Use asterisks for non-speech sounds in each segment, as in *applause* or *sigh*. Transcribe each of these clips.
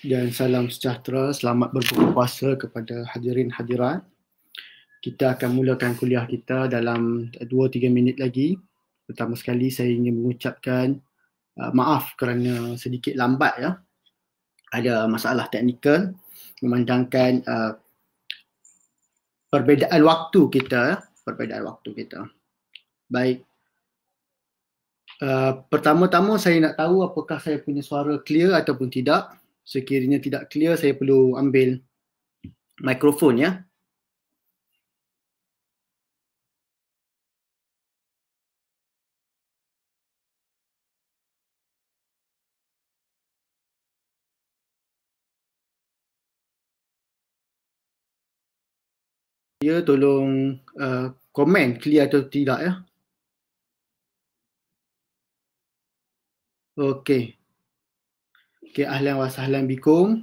dan salam sejahtera. Selamat berbuka puasa kepada hadirin hadirat. Kita akan mulakan kuliah kita dalam 2-3 minit lagi. Pertama sekali saya ingin mengucapkan uh, maaf kerana sedikit lambat ya. Ada masalah teknikal memandangkan uh, perbezaan waktu kita, ya. perbezaan waktu kita. Baik. Uh, pertama-tama saya nak tahu apakah saya punya suara clear ataupun tidak sekiranya tidak clear saya perlu ambil mikrofon ya Ya, tolong uh, komen clear atau tidak ya. Okey. Okay, ahlan wa sahlan bikum.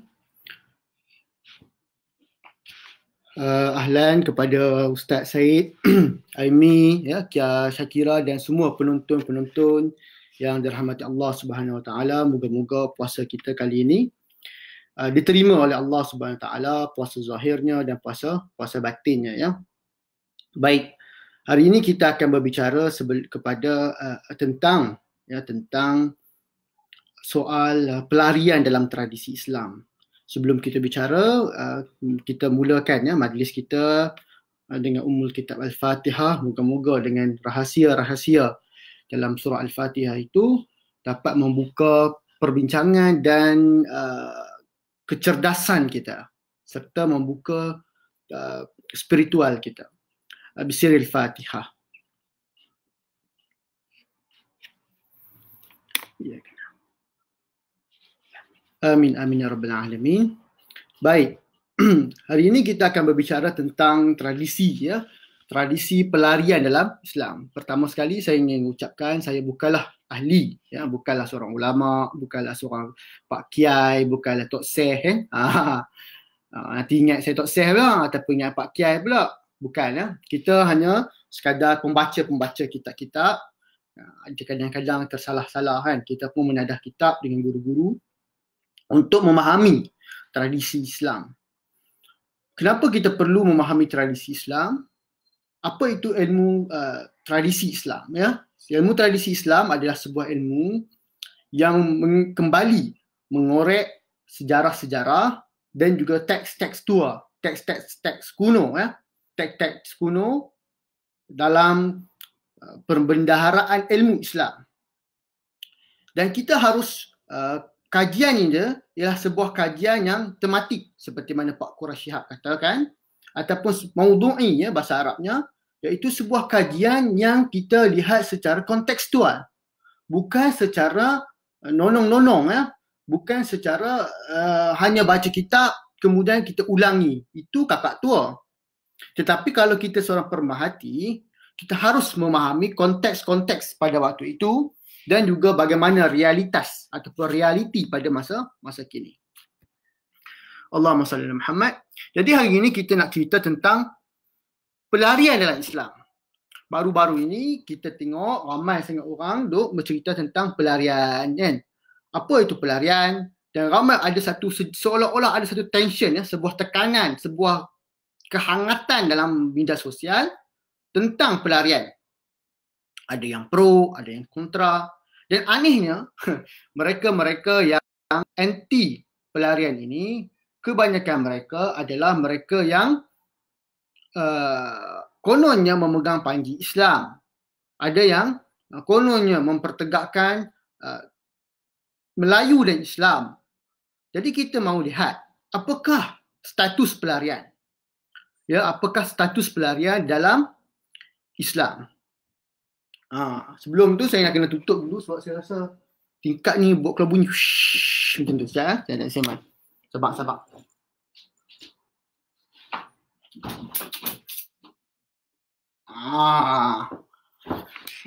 Uh, ahlan kepada Ustaz Said, *clears throat* Aimi, ya, Kia Shakira dan semua penonton-penonton yang dirahmati Allah Subhanahu Wa Taala. Moga-moga puasa kita kali ini uh, diterima oleh Allah Subhanahu Wa Taala puasa zahirnya dan puasa puasa batinnya ya. Baik. Hari ini kita akan berbicara kepada uh, tentang ya tentang soal uh, pelarian dalam tradisi Islam. Sebelum kita bicara, uh, kita mulakan ya majlis kita uh, dengan umul kitab Al-Fatihah. Moga-moga dengan rahasia-rahasia dalam surah Al-Fatihah itu dapat membuka perbincangan dan uh, kecerdasan kita serta membuka uh, spiritual kita. abisir Al-Fatihah. Yeah. Ya Amin amin ya rabbal alamin. Baik. *clears throat* Hari ini kita akan berbicara tentang tradisi ya. Tradisi pelarian dalam Islam. Pertama sekali saya ingin ucapkan saya bukanlah ahli ya, bukanlah seorang ulama, bukanlah seorang pak kiai, bukanlah tok seh eh. *laughs* Ah, nanti ingat saya tok seh lah ataupun ingat pak kiai pula. Bukan ya. Kita hanya sekadar pembaca-pembaca kitab-kitab. Ada ya, kadang-kadang tersalah-salah kan. Kita pun menadah kitab dengan guru-guru untuk memahami tradisi Islam. Kenapa kita perlu memahami tradisi Islam? Apa itu ilmu uh, tradisi Islam ya? Ilmu tradisi Islam adalah sebuah ilmu yang kembali mengorek sejarah-sejarah dan juga teks-teks tua, teks-teks teks kuno ya. Teks-teks kuno dalam uh, perbendaharaan ilmu Islam. Dan kita harus uh, kajian ini dia ialah sebuah kajian yang tematik seperti mana Pak Qurah Syihab katakan ataupun maudu'i ya bahasa Arabnya iaitu sebuah kajian yang kita lihat secara kontekstual bukan secara eh, nonong-nonong ya bukan secara uh, hanya baca kitab kemudian kita ulangi itu kakak tua tetapi kalau kita seorang permahati, kita harus memahami konteks-konteks pada waktu itu dan juga bagaimana realitas ataupun realiti pada masa masa kini. Allahumma salli ala Muhammad. Jadi hari ini kita nak cerita tentang pelarian dalam Islam. Baru-baru ini kita tengok ramai sangat orang duk bercerita tentang pelarian kan. Apa itu pelarian? Dan ramai ada satu seolah-olah ada satu tension ya, sebuah tekanan, sebuah kehangatan dalam media sosial tentang pelarian. Ada yang pro, ada yang kontra, dan anehnya, *laughs* mereka-mereka yang anti pelarian ini, kebanyakan mereka adalah mereka yang uh, kononnya memegang panji Islam. Ada yang uh, kononnya mempertegakkan uh, Melayu dan Islam. Jadi kita mahu lihat apakah status pelarian. Ya, apakah status pelarian dalam Islam? Ha, sebelum tu saya nak kena tutup dulu sebab saya rasa tingkat ni buat kelabunyi Shhh, macam tu. ya. Saya nak semai. Sebab, sebab. Ah,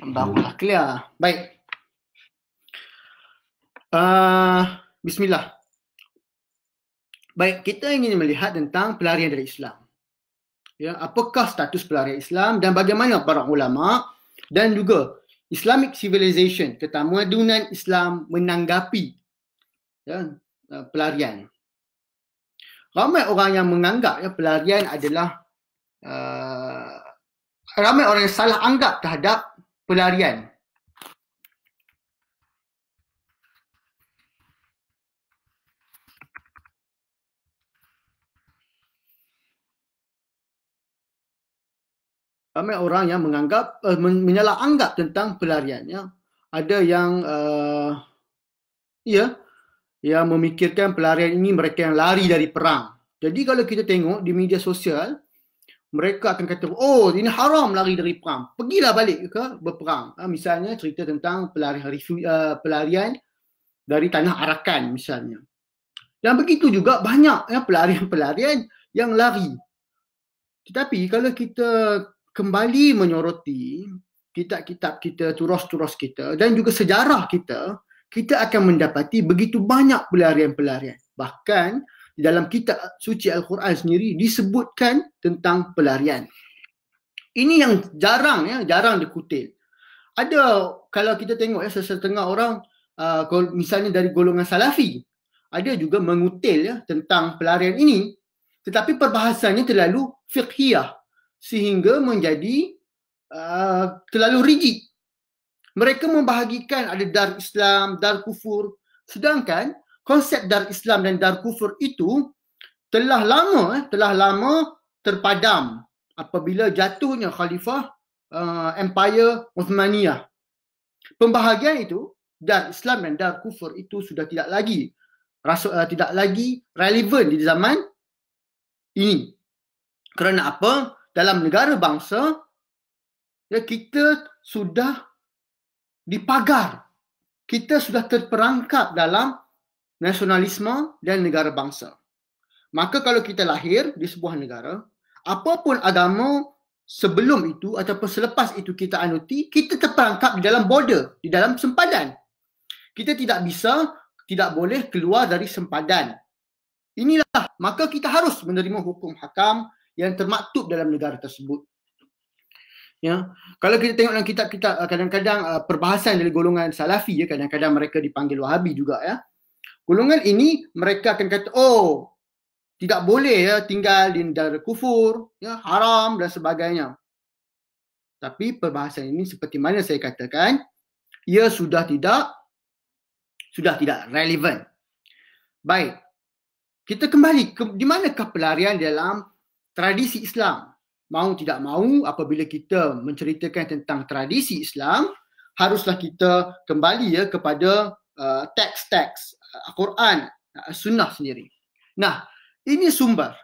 Barulah clear. Baik. Uh, bismillah. Baik, kita ingin melihat tentang pelarian dari Islam. Ya, apakah status pelarian Islam dan bagaimana para ulama' dan juga Islamic civilization ketamadunan Islam menanggapi ya eh, pelarian ramai orang yang menganggap ya pelarian adalah uh, ramai orang yang salah anggap terhadap pelarian ramai orang yang menganggap uh, eh, menyalah anggap tentang pelariannya, Ada yang uh, ya yang memikirkan pelarian ini mereka yang lari dari perang. Jadi kalau kita tengok di media sosial mereka akan kata oh ini haram lari dari perang. Pergilah balik ke berperang. Ha, misalnya cerita tentang pelarian uh, eh, pelarian dari tanah Arakan misalnya. Dan begitu juga banyak ya pelarian-pelarian yang lari. Tetapi kalau kita kembali menyoroti kitab-kitab kita, turos-turos kita dan juga sejarah kita, kita akan mendapati begitu banyak pelarian-pelarian. Bahkan dalam kitab suci Al-Quran sendiri disebutkan tentang pelarian. Ini yang jarang ya, jarang dikutip. Ada kalau kita tengok ya sesetengah orang uh, misalnya dari golongan Salafi ada juga mengutil ya tentang pelarian ini tetapi perbahasannya terlalu fiqhiyah sehingga menjadi uh, terlalu rigid. Mereka membahagikan ada dar Islam, dar kufur. Sedangkan konsep dar Islam dan dar kufur itu telah lama, eh, telah lama terpadam apabila jatuhnya khalifah uh, Empire Uthmaniyah. Pembahagian itu dar Islam dan dar kufur itu sudah tidak lagi rasul uh, tidak lagi relevan di zaman ini. Kerana apa? dalam negara bangsa ya kita sudah dipagar kita sudah terperangkap dalam nasionalisme dan negara bangsa maka kalau kita lahir di sebuah negara apapun agama sebelum itu ataupun selepas itu kita anuti kita terperangkap di dalam border di dalam sempadan kita tidak bisa tidak boleh keluar dari sempadan inilah maka kita harus menerima hukum hakam yang termaktub dalam negara tersebut. Ya. Kalau kita tengok dalam kitab-kitab ah, kadang-kadang uh, perbahasan dari golongan Salafi ya kadang-kadang mereka dipanggil Wahabi juga ya. Golongan ini mereka akan kata oh tidak boleh ya tinggal di negara kufur ya haram dan sebagainya. Tapi perbahasan ini seperti mana saya katakan ia sudah tidak sudah tidak relevan. Baik. Kita kembali ke di manakah pelarian dalam tradisi Islam. Mau tidak mau apabila kita menceritakan tentang tradisi Islam, haruslah kita kembali ya kepada uh, teks-teks uh, Al-Quran, uh, sunnah sendiri. Nah, ini sumber.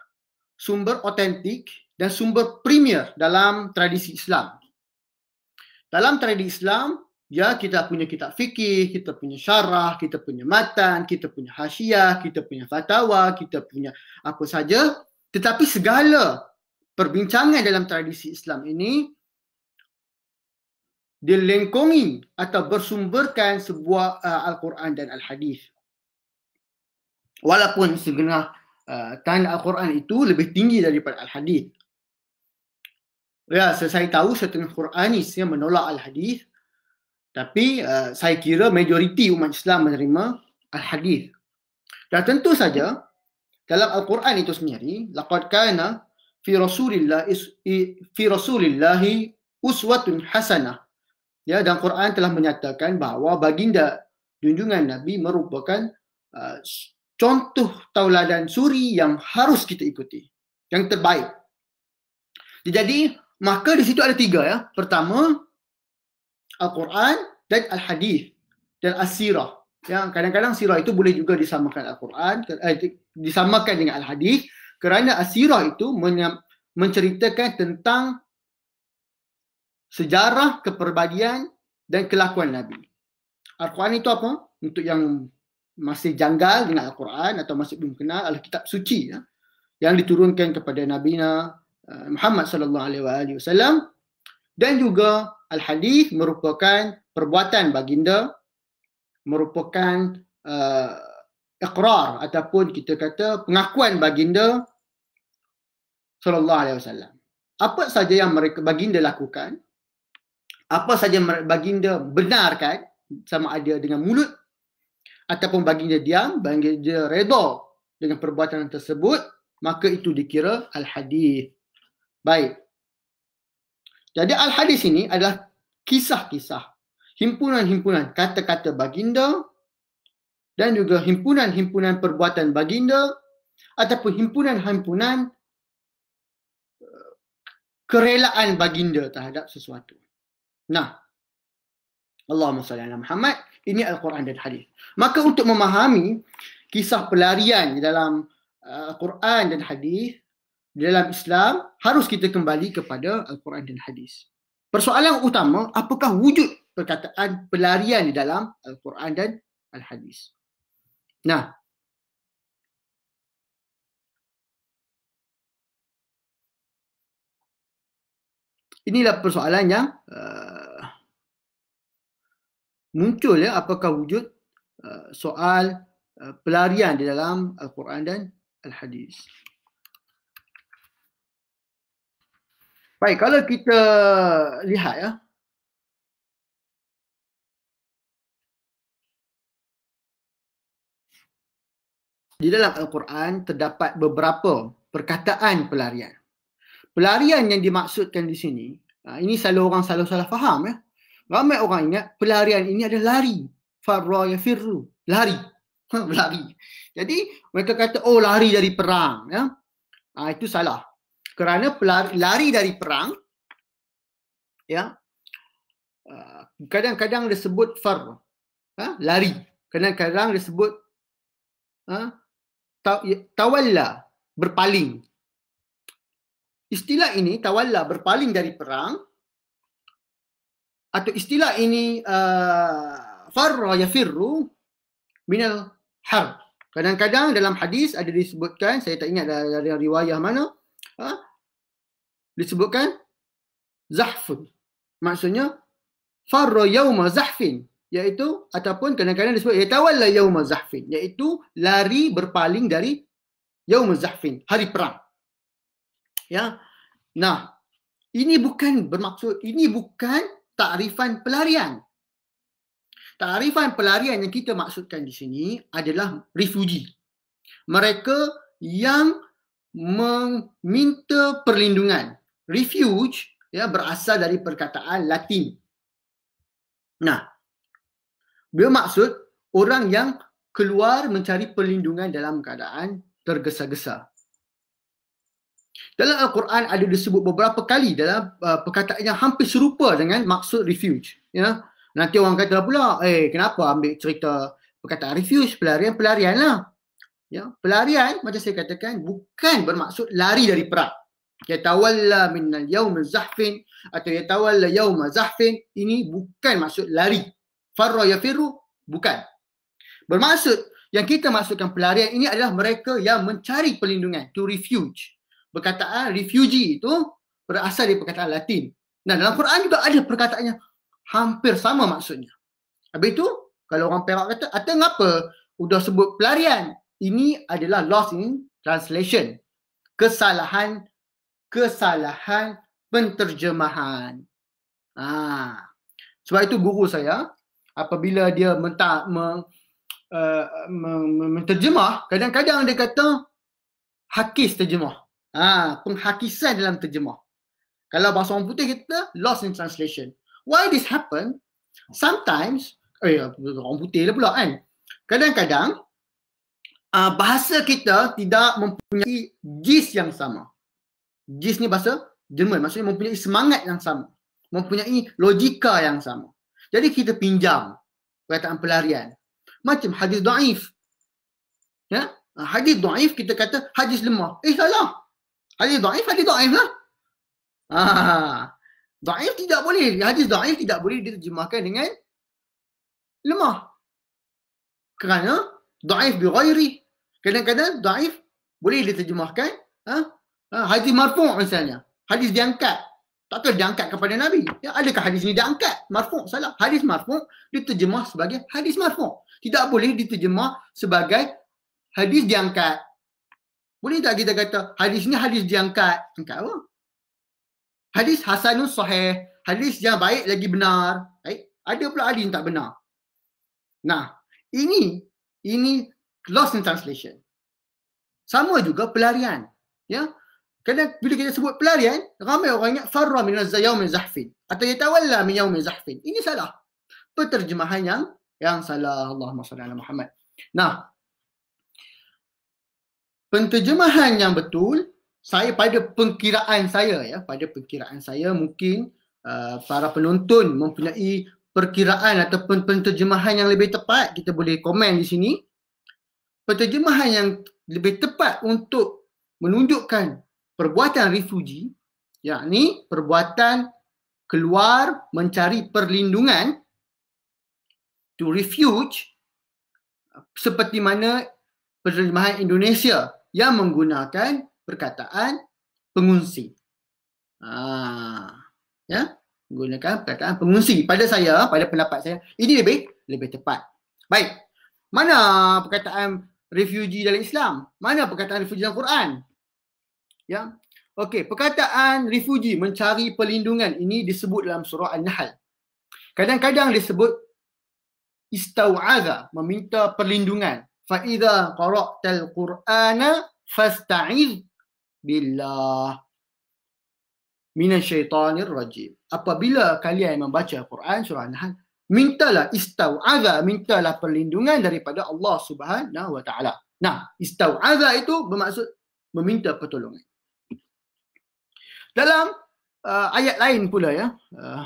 Sumber otentik dan sumber premier dalam tradisi Islam. Dalam tradisi Islam, ya kita punya kitab fikih, kita punya syarah, kita punya matan, kita punya hasiah, kita punya fatwa, kita punya apa saja tetapi segala perbincangan dalam tradisi Islam ini dilengkungi atau bersumberkan sebuah uh, Al-Quran dan Al-Hadis. Walaupun segenap uh, tanda Al-Quran itu lebih tinggi daripada Al-Hadis. Ya, saya tahu setengah Quranis yang menolak Al-Hadis. Tapi uh, saya kira majoriti umat Islam menerima Al-Hadis. Dan tentu saja, dalam Al-Quran itu sendiri laqad kana fi rasulillah fi rasulillah uswatun hasanah ya dan Quran telah menyatakan bahawa baginda junjungan nabi merupakan uh, contoh tauladan suri yang harus kita ikuti yang terbaik jadi maka di situ ada tiga ya pertama Al-Quran dan Al-Hadith dan As-Sirah yang kadang-kadang sirah itu boleh juga disamakan Al-Quran eh, disamakan dengan Al-Hadis kerana sirah itu menceritakan tentang sejarah keperbadian dan kelakuan Nabi. Al-Quran itu apa? Untuk yang masih janggal dengan Al-Quran atau masih belum kenal Al-Kitab Suci ya, yang diturunkan kepada Nabi eh, Muhammad sallallahu alaihi wasallam dan juga Al-Hadis merupakan perbuatan baginda merupakan uh, ikrar ataupun kita kata pengakuan baginda sallallahu alaihi wasallam. Apa saja yang mereka baginda lakukan, apa saja baginda benarkan sama ada dengan mulut ataupun baginda diam, baginda redha dengan perbuatan tersebut, maka itu dikira al-hadis. Baik. Jadi al-hadis ini adalah kisah-kisah himpunan-himpunan kata-kata baginda dan juga himpunan-himpunan perbuatan baginda ataupun himpunan-himpunan eh, kerelaan baginda terhadap sesuatu. Nah, Allahumma salli ala Muhammad, ini Al-Quran dan Hadis. Maka untuk memahami kisah pelarian dalam Al-Quran eh, dan Hadis dalam Islam, harus kita kembali kepada Al-Quran dan Hadis. Persoalan utama, apakah wujud perkataan pelarian di dalam Al-Quran dan Al-Hadis. Nah. Inilah persoalan yang uh, muncul ya apakah wujud uh, soal uh, pelarian di dalam Al-Quran dan Al-Hadis. Baik, kalau kita lihat ya, Di dalam Al-Quran terdapat beberapa perkataan pelarian. Pelarian yang dimaksudkan di sini, ha, ini selalu orang selalu salah faham ya. Ramai orang ingat pelarian ini adalah lari. Farra ya firru. Lari. *laughs* lari. Jadi mereka kata, oh lari dari perang. ya. Ha, itu salah. Kerana pelari, lari dari perang, ya, ha, kadang-kadang disebut far. Ha, lari. Kadang-kadang disebut ha, tawalla berpaling istilah ini tawalla berpaling dari perang atau istilah ini uh, farra yafirru minal harb kadang-kadang dalam hadis ada disebutkan saya tak ingat dari riwayah mana ha? disebutkan zahfun maksudnya farra yawma zahfin iaitu ataupun kadang-kadang disebut yatawalla yaum zahfin iaitu lari berpaling dari yaum zahfin hari perang ya nah ini bukan bermaksud ini bukan takrifan pelarian takrifan pelarian yang kita maksudkan di sini adalah refugee mereka yang meminta perlindungan refuge ya berasal dari perkataan latin nah bermaksud orang yang keluar mencari perlindungan dalam keadaan tergesa-gesa. Dalam Al-Quran ada disebut beberapa kali dalam uh, perkataan yang hampir serupa dengan maksud refuge. Ya? Nanti orang kata lah pula, eh kenapa ambil cerita perkataan refuge, pelarian-pelarian lah. Ya? Pelarian, macam saya katakan, bukan bermaksud lari dari perang. ya Yatawalla minal yawm zahfin atau ya yatawalla yawm zahfin ini bukan maksud lari farra yafiru bukan bermaksud yang kita masukkan pelarian ini adalah mereka yang mencari perlindungan to refuge perkataan refugee itu berasal dari perkataan latin dan dalam Quran juga ada perkataannya hampir sama maksudnya habis itu kalau orang Perak kata atau ngapa sudah sebut pelarian ini adalah lost in translation kesalahan kesalahan penterjemahan ah sebab itu guru saya apabila dia mentak me, uh, eh, me, me, me, menterjemah kadang-kadang dia kata hakis terjemah ha penghakisan dalam terjemah kalau bahasa orang putih kita lost in translation why this happen sometimes eh orang putih lah pula kan kadang-kadang uh, bahasa kita tidak mempunyai gist yang sama gist ni bahasa Jerman maksudnya mempunyai semangat yang sama mempunyai logika yang sama jadi kita pinjam perkataan pelarian. Macam hadis daif. Ya? Ha, hadis daif kita kata hadis lemah. Eh salah. Hadis daif, hadis daif lah. Ah, daif tidak boleh. Hadis daif tidak boleh diterjemahkan dengan lemah. Kerana daif bi Kadang-kadang daif boleh diterjemahkan ha, ha? hadis marfu' misalnya. Hadis diangkat. Tak tahu diangkat kepada Nabi. Ya, adakah hadis ini diangkat? Marfu' salah. Hadis marfu' diterjemah sebagai hadis marfu'. Tidak boleh diterjemah sebagai hadis diangkat. Boleh tak kita kata hadis ni hadis diangkat? Angkat apa? Hadis hasanul sahih. Hadis yang baik lagi benar. Baik. Ada pula hadis yang tak benar. Nah, ini ini lost in translation. Sama juga pelarian. Ya, Kadang bila kita sebut pelarian, ramai orang ingat farra min yaumi zahfin atau yatawalla min yaumi zahfin. Ini salah. Penterjemahan yang yang salah Allahumma salli ala Muhammad. Nah. Penterjemahan yang betul saya pada pengkiraan saya ya, pada pengkiraan saya mungkin uh, para penonton mempunyai perkiraan ataupun penterjemahan yang lebih tepat, kita boleh komen di sini. Penterjemahan yang lebih tepat untuk menunjukkan perbuatan refugi yakni perbuatan keluar mencari perlindungan to refuge seperti mana penerjemahan Indonesia yang menggunakan perkataan pengungsi. Ha. Ya, menggunakan perkataan pengungsi. Pada saya, pada pendapat saya, ini lebih lebih tepat. Baik. Mana perkataan refugee dalam Islam? Mana perkataan refugee dalam Quran? Ya. Okey, perkataan refugi mencari perlindungan ini disebut dalam surah An-Nahl. Kadang-kadang disebut istau'adha, meminta perlindungan. Fa idza qara'tal Qur'ana fasta'iz billah minasyaitanir rajim. Apabila kalian membaca Quran surah An-Nahl, mintalah istau'adha, mintalah perlindungan daripada Allah Subhanahu wa taala. Nah, istau'adha itu bermaksud meminta pertolongan. Dalam uh, ayat lain pula ya. Uh,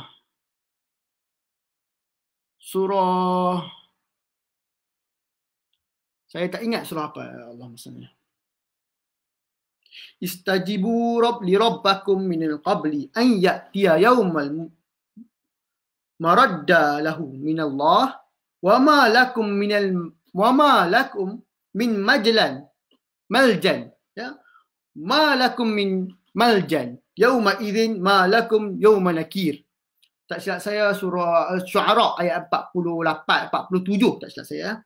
surah Saya tak ingat surah apa ya Allah maksudnya. Istajibu rabb li rabbakum min al-qabli an ya'tiya yawmal maradda lahu min Allah wa ma lakum min al wa ma lakum min majlan maljan ya ma lakum min maljan Yauma idzin ma lakum yauma nakir. Tak silap saya surah uh, Syuara ayat 48 47 tak silap saya. Eh.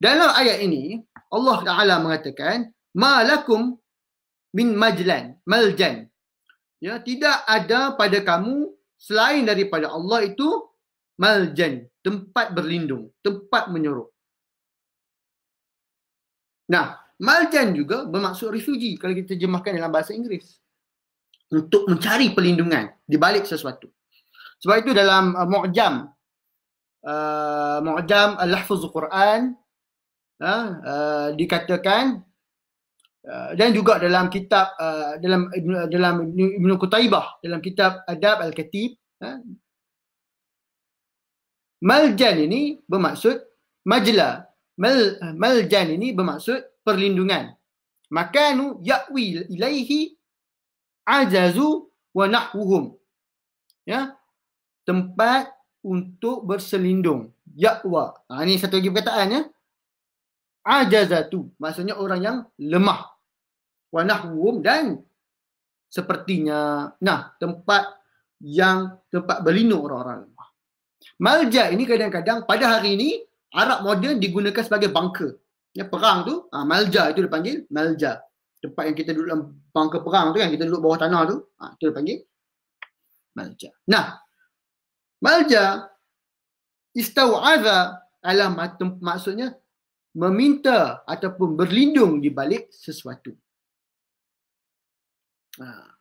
Dalam ayat ini Allah Taala mengatakan ma lakum min majlan maljan. Ya, tidak ada pada kamu selain daripada Allah itu maljan, tempat berlindung, tempat menyuruh. Nah, maljan juga bermaksud refugee kalau kita jemahkan dalam bahasa Inggeris untuk mencari perlindungan di balik sesuatu. Sebab itu dalam uh, mu'jam uh, mu'jam al-lahfuz Quran uh, uh, dikatakan uh, dan juga dalam kitab uh, dalam uh, dalam Ibn Qutaibah dalam kitab Adab Al-Katib uh, Maljan ini bermaksud majla. Mal, uh, maljan ini bermaksud perlindungan. Makanu ya'wi ilaihi ajazu wa nahwuhum. Ya. Tempat untuk berselindung. Yakwa. Ha, ini satu lagi perkataan ya. Ajazatu. Maksudnya orang yang lemah. Wa nahwuhum dan sepertinya. Nah, tempat yang tempat berlindung orang-orang lemah. Malja ini kadang-kadang pada hari ini Arab moden digunakan sebagai bunker. Ya, perang tu, ha, malja itu dipanggil malja tempat yang kita duduk dalam bangka perang tu kan kita duduk bawah tanah tu ha, tu panggil malja nah malja istau'adha adalah maksudnya meminta ataupun berlindung di balik sesuatu ha.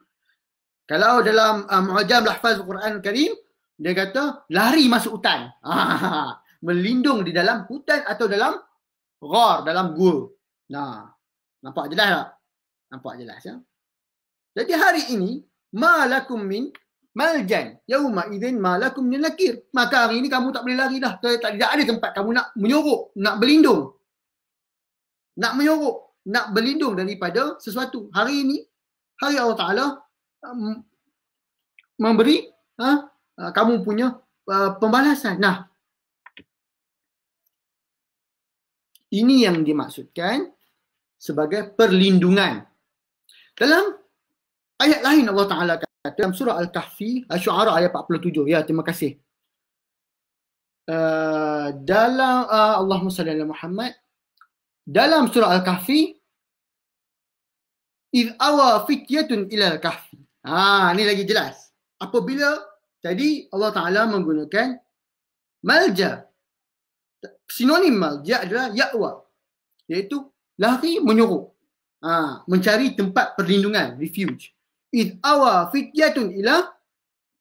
kalau dalam ah, mu'ajam um, lahfaz Quran Karim dia kata lari masuk hutan ha. ha, ha, ha. melindung di dalam hutan atau dalam ghar dalam gua nah nampak jelas tak Nampak jelas ya. Jadi hari ini malakum min maljan yauma idzin malakum min nakir. Maka hari ini kamu tak boleh lari dah. Tak, tak ada tempat kamu nak menyorok, nak berlindung. Nak menyorok, nak berlindung daripada sesuatu. Hari ini hari Allah Taala um, memberi ha, uh, kamu punya uh, pembalasan. Nah. Ini yang dimaksudkan sebagai perlindungan dalam ayat lain Allah Ta'ala kata dalam surah Al-Kahfi, Al-Syu'ara ayat 47. Ya, terima kasih. Uh, dalam uh, Allahumma salli Muhammad dalam surah Al-Kahfi id awa fityatun ila al-kahfi ha ni lagi jelas apabila tadi Allah Taala menggunakan malja sinonim malja adalah yawa iaitu lari menyuruh ha, mencari tempat perlindungan refuge in awa fityatun ila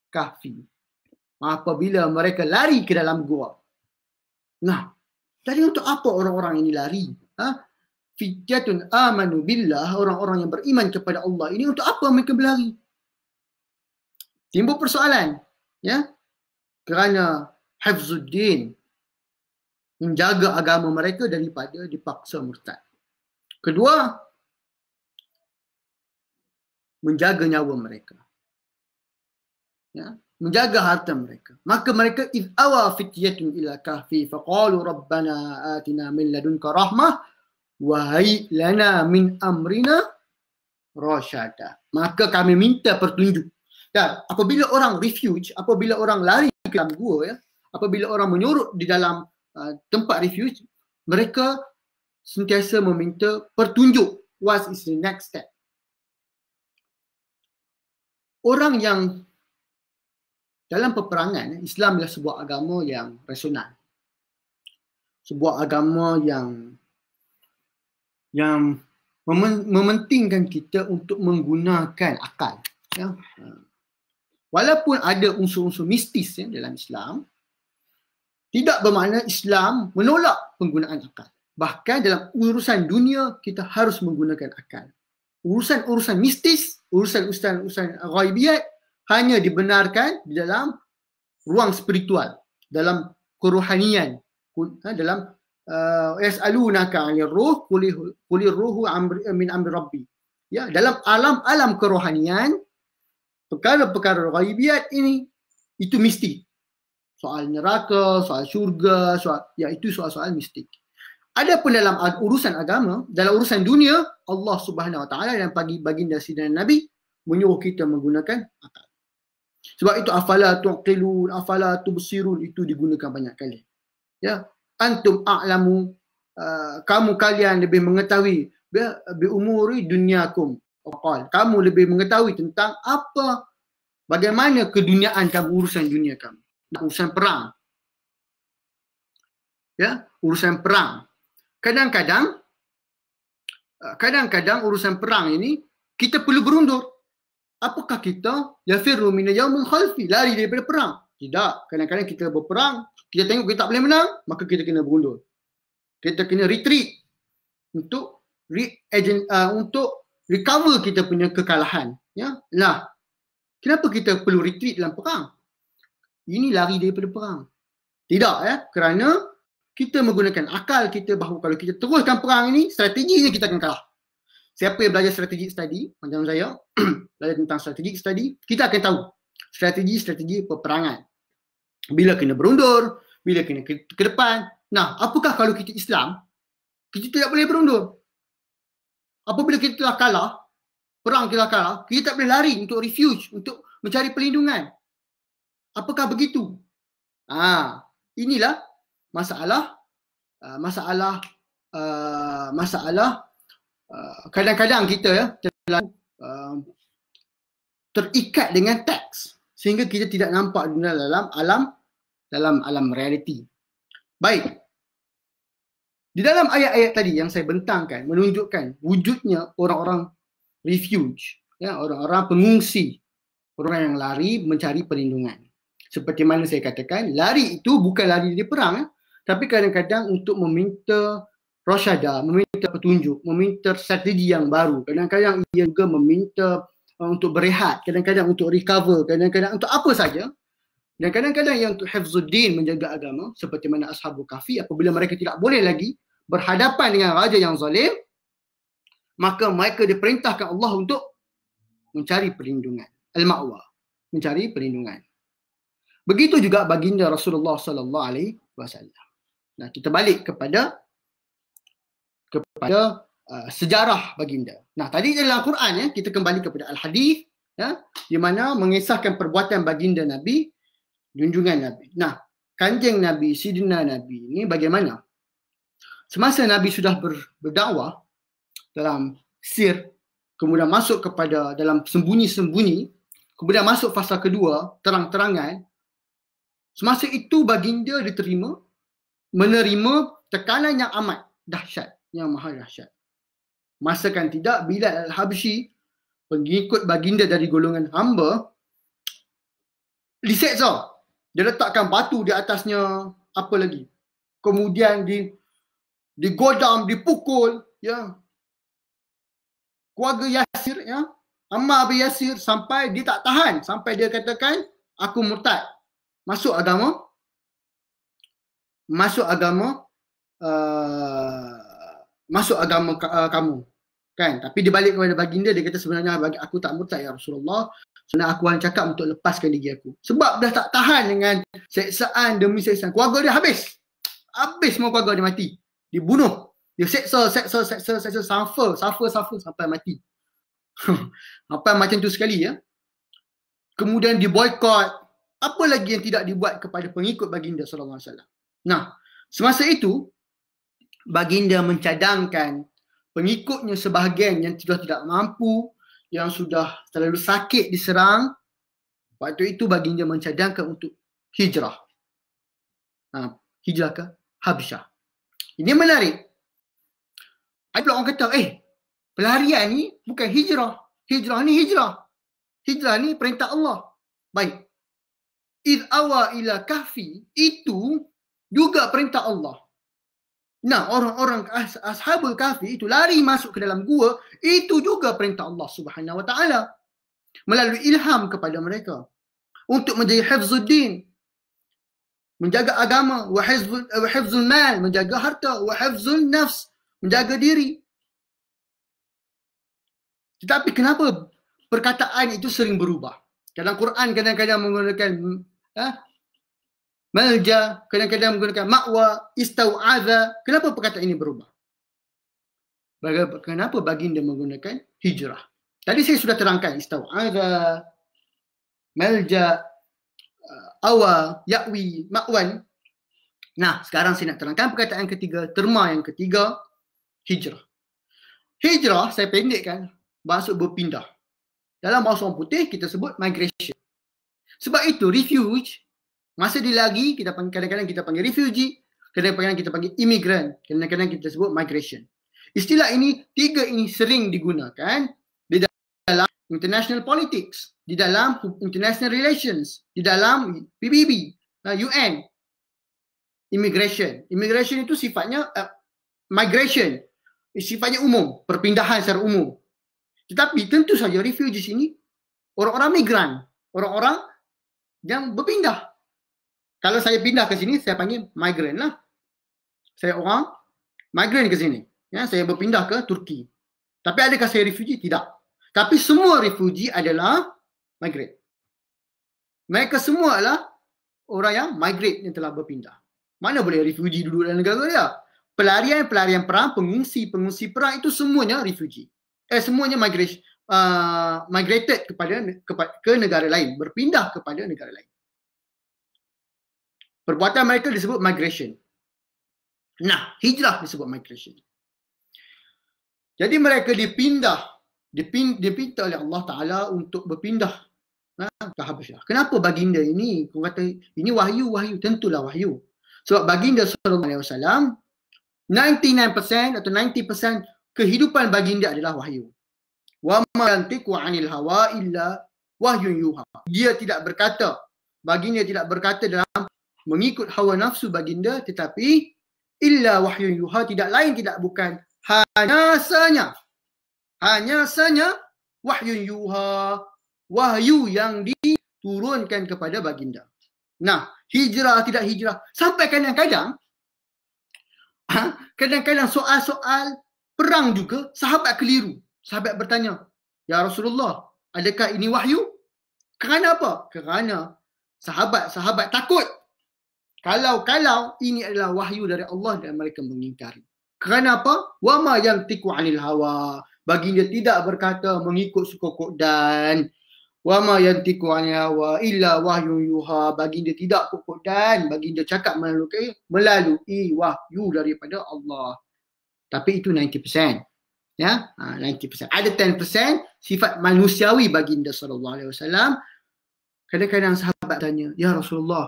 kahfi apabila mereka lari ke dalam gua nah jadi untuk apa orang-orang ini lari ha fityatun amanu billah orang-orang yang beriman kepada Allah ini untuk apa mereka berlari timbul persoalan ya kerana hafzuddin menjaga agama mereka daripada dipaksa murtad kedua menjaga nyawa mereka. Ya, menjaga harta mereka. Maka mereka id awa fityatun ila kahfi faqalu rabbana atina min ladunka rahmah wa lana min amrina rasyada. Maka kami minta pertunjuk. Dan apabila orang refuge, apabila orang lari ke dalam gua ya, apabila orang menyorok di dalam uh, tempat refuge, mereka sentiasa meminta pertunjuk what is the next step orang yang dalam peperangan Islam adalah sebuah agama yang rasional sebuah agama yang yang mementingkan kita untuk menggunakan akal ya walaupun ada unsur-unsur mistis ya dalam Islam tidak bermakna Islam menolak penggunaan akal bahkan dalam urusan dunia kita harus menggunakan akal urusan-urusan mistis urusan-urusan ghaibiat hanya dibenarkan di dalam ruang spiritual dalam keruhanian ha, dalam uh, yasalunaka uh, ya ruh kuli ruhu amri, min amri rabbi ya dalam alam-alam kerohanian perkara-perkara ghaibiat ini itu mistik soal neraka soal syurga soal ya itu soal-soal mistik ada pun dalam urusan agama, dalam urusan dunia, Allah Subhanahu Wa Taala dan bagi baginda sidang Nabi menyuruh kita menggunakan akal. Sebab itu afala tuqilun, afala tubsirun itu digunakan banyak kali. Ya, antum a'lamu uh, kamu kalian lebih mengetahui bi umuri dunyakum. Qal, kamu lebih mengetahui tentang apa bagaimana keduniaan kamu urusan dunia kamu. Urusan perang. Ya, urusan perang kadang-kadang eh, kadang-kadang urusan perang ini kita perlu berundur. Apakah kita yafirru min yaumil khalfi lari daripada perang? Tidak. Kadang-kadang kita berperang, kita tengok kita tak boleh menang, maka kita kena berundur. Kita kena retreat untuk re uh, untuk recover kita punya kekalahan, ya. Lah. Kenapa kita perlu retreat dalam perang? Ini lari daripada perang. Tidak ya, kerana kita menggunakan akal kita bahawa kalau kita teruskan perang ini, strategi ini kita akan kalah. Siapa yang belajar strategi study macam saya, *clears throat* belajar tentang strategi study, kita akan tahu strategi-strategi peperangan. Bila kena berundur, bila kena ke, ke depan. Nah, apakah kalau kita Islam, kita tidak boleh berundur? Apabila kita telah kalah, perang kita kalah, kita tak boleh lari untuk refuge, untuk mencari pelindungan? Apakah begitu? Ah, inilah masalah uh, masalah uh, masalah uh, kadang-kadang kita ya terikat dengan teks sehingga kita tidak nampak dunia dalam alam dalam alam realiti. Baik. Di dalam ayat-ayat tadi yang saya bentangkan menunjukkan wujudnya orang-orang refuge, ya, orang-orang pengungsi, orang yang lari mencari perlindungan. Seperti mana saya katakan, lari itu bukan lari dari perang, ya. Tapi kadang-kadang untuk meminta rasyada, meminta petunjuk, meminta strategi yang baru. Kadang-kadang ia juga meminta uh, untuk berehat, kadang-kadang untuk recover, kadang-kadang untuk apa saja. Dan kadang-kadang yang untuk hafzuddin menjaga agama seperti mana ashabul kafi apabila mereka tidak boleh lagi berhadapan dengan raja yang zalim maka mereka diperintahkan Allah untuk mencari perlindungan al-ma'wa mencari perlindungan begitu juga baginda Rasulullah sallallahu alaihi wasallam Nah, kita balik kepada kepada uh, sejarah baginda. Nah, tadi dalam Quran ya, kita kembali kepada al-hadis ya, di mana mengisahkan perbuatan baginda Nabi, junjungan Nabi. Nah, kanjeng Nabi, sidina Nabi ini bagaimana? Semasa Nabi sudah ber, berdakwah dalam sir kemudian masuk kepada dalam sembunyi-sembunyi, kemudian masuk fasa kedua, terang-terangan. Semasa itu baginda diterima menerima tekanan yang amat dahsyat, yang maha dahsyat. Masakan tidak bila Al-Habshi pengikut baginda dari golongan hamba diseksa. Dia letakkan batu di atasnya apa lagi. Kemudian di digodam, dipukul, ya. Keluarga Yasir, ya. Amma bin Yasir sampai dia tak tahan. Sampai dia katakan, aku murtad. Masuk agama masuk agama uh, masuk agama uh, kamu kan tapi dia balik kepada baginda dia kata sebenarnya bagi aku tak murtad ya Rasulullah sebenarnya aku hanya cakap untuk lepaskan diri aku sebab dah tak tahan dengan seksaan demi seksaan keluarga dia habis habis semua keluarga dia mati dibunuh dia seksa seksa seksa seksa suffer suffer suffer sampai mati Apa *laughs* macam tu sekali ya kemudian diboykot apa lagi yang tidak dibuat kepada pengikut baginda sallallahu alaihi wasallam Nah, semasa itu baginda mencadangkan pengikutnya sebahagian yang sudah tidak mampu, yang sudah terlalu sakit diserang. Waktu itu baginda mencadangkan untuk hijrah. Nah, hijrah ke Habsyah. Ini menarik. Ada pula orang kata, eh, pelarian ni bukan hijrah. Hijrah ni hijrah. Hijrah ni perintah Allah. Baik. Id awa ila kahfi itu juga perintah Allah. Nah, orang-orang ashabul kafir itu lari masuk ke dalam gua, itu juga perintah Allah Subhanahu Wa Taala melalui ilham kepada mereka untuk menjadi hafzuddin menjaga agama wa hafzul, hafzul mal menjaga harta wa hafzul nafs menjaga diri tetapi kenapa perkataan itu sering berubah dalam Quran kadang-kadang menggunakan eh, malja, kadang-kadang menggunakan ma'wa, istau'adha. Kenapa perkataan ini berubah? Baga- kenapa baginda menggunakan hijrah? Tadi saya sudah terangkan istau'adha, malja, uh, awa, ya'wi, ma'wan. Nah, sekarang saya nak terangkan perkataan ketiga, terma yang ketiga, hijrah. Hijrah, saya pendekkan, maksud berpindah. Dalam bahasa orang putih, kita sebut migration. Sebab itu, refuge Masa dia lagi, kita kadang-kadang kita panggil refugee, kadang-kadang kita panggil immigrant, kadang-kadang kita sebut migration. Istilah ini, tiga ini sering digunakan di dalam international politics, di dalam international relations, di dalam PBB, UN. Uh, Immigration. Immigration itu sifatnya uh, migration. Sifatnya umum, perpindahan secara umum. Tetapi tentu saja refugees ini orang-orang migran, orang-orang yang berpindah kalau saya pindah ke sini, saya panggil migran lah. Saya orang migran ke sini. Ya, saya berpindah ke Turki. Tapi adakah saya refugee? Tidak. Tapi semua refugee adalah migran. Mereka semua adalah orang yang migrate yang telah berpindah. Mana boleh refugee duduk dalam negara dia? Pelarian-pelarian perang, pengungsi-pengungsi perang itu semuanya refugee. Eh semuanya migrate uh, migrated kepada, kepada ke negara lain, berpindah kepada negara lain. Perbuatan mereka disebut migration. Nah, hijrah disebut migration. Jadi mereka dipindah, dipin, dipinta oleh Allah Ta'ala untuk berpindah Nah, ke Habasyah. Kenapa baginda ini, aku kata ini wahyu, wahyu. Tentulah wahyu. Sebab baginda SAW, 99% atau 90% kehidupan baginda adalah wahyu. Wa ma wa 'anil hawa illa wahyu yuha. Dia tidak berkata, baginda tidak berkata dalam mengikut hawa nafsu baginda tetapi illa wahyu yuha tidak lain tidak bukan hanya sanya hanya sanya wahyu yuha wahyu yang diturunkan kepada baginda nah hijrah tidak hijrah sampai kadang-kadang *laughs* ah, kadang-kadang soal-soal perang juga sahabat keliru sahabat bertanya ya Rasulullah adakah ini wahyu kerana apa kerana sahabat-sahabat takut kalau-kalau ini adalah wahyu dari Allah dan mereka mengingkari. Kenapa? Wa ma yang tiku anil hawa. Baginda tidak berkata mengikut sukukuk dan wa ma yang tiku anil hawa illa wahyu yuha. Baginda tidak kukuk dan baginda cakap melalui, melalui wahyu daripada Allah. Tapi itu 90%. Ya, 90%. Ha, Ada 10% sifat manusiawi baginda sallallahu alaihi Kadang-kadang sahabat tanya, "Ya Rasulullah,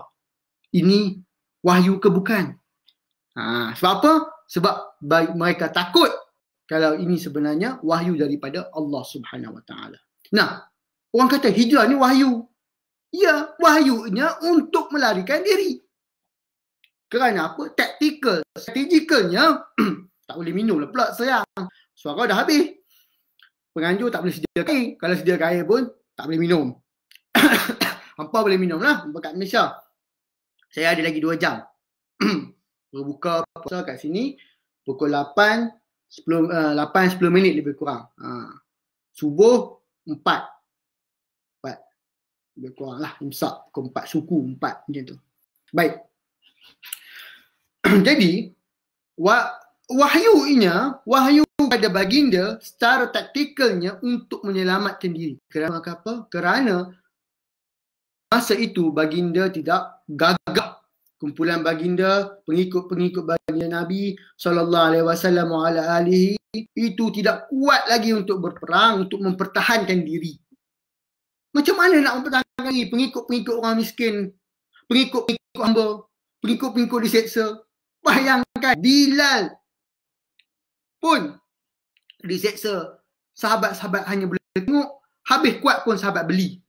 ini wahyu ke bukan. Ha, sebab apa? Sebab baik mereka takut kalau ini sebenarnya wahyu daripada Allah Subhanahu Wa Taala. Nah, orang kata hijrah ni wahyu. Ya, wahyunya untuk melarikan diri. Kerana apa? Taktikal. Strategikalnya, *clears throat* tak boleh minum lah pula sayang. Suara dah habis. Penganjur tak boleh sediakan air. Kalau sediakan air pun, tak boleh minum. *clears throat* Hampa boleh minum lah dekat Malaysia saya ada lagi 2 jam. *clears throat* Buka puasa kat sini pukul 8 10 uh, 8 10 minit lebih kurang. Ha. Subuh 4. 4. Lebih kurang lah. Imsak pukul 4. Suku 4. Macam tu. Baik. *clears throat* Jadi, wa, wahyu inya, wahyu pada baginda secara taktikalnya untuk menyelamatkan diri. Kerana apa? Kerana Masa itu baginda tidak gagap kumpulan baginda, pengikut-pengikut baginda Nabi sallallahu alaihi wasallam ala alihi itu tidak kuat lagi untuk berperang, untuk mempertahankan diri. Macam mana nak mempertahankan diri pengikut-pengikut orang miskin, pengikut-pengikut hamba, pengikut-pengikut diseksa? Bayangkan Bilal pun diseksa. Sahabat-sahabat hanya boleh tengok, habis kuat pun sahabat beli.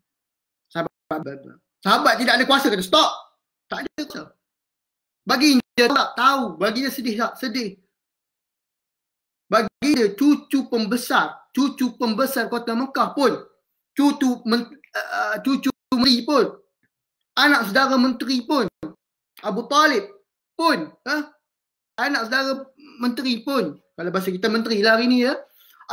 Sahabat tidak ada kuasa kata stop. Tak ada kuasa. Bagi dia tak tahu, bagi dia sedih tak sedih. Bagi dia cucu pembesar, cucu pembesar kota Mekah pun, cucu men, uh, cucu menteri pun, anak saudara menteri pun, Abu Talib pun, ha? anak saudara menteri pun, kalau bahasa kita menteri lah hari ni ya,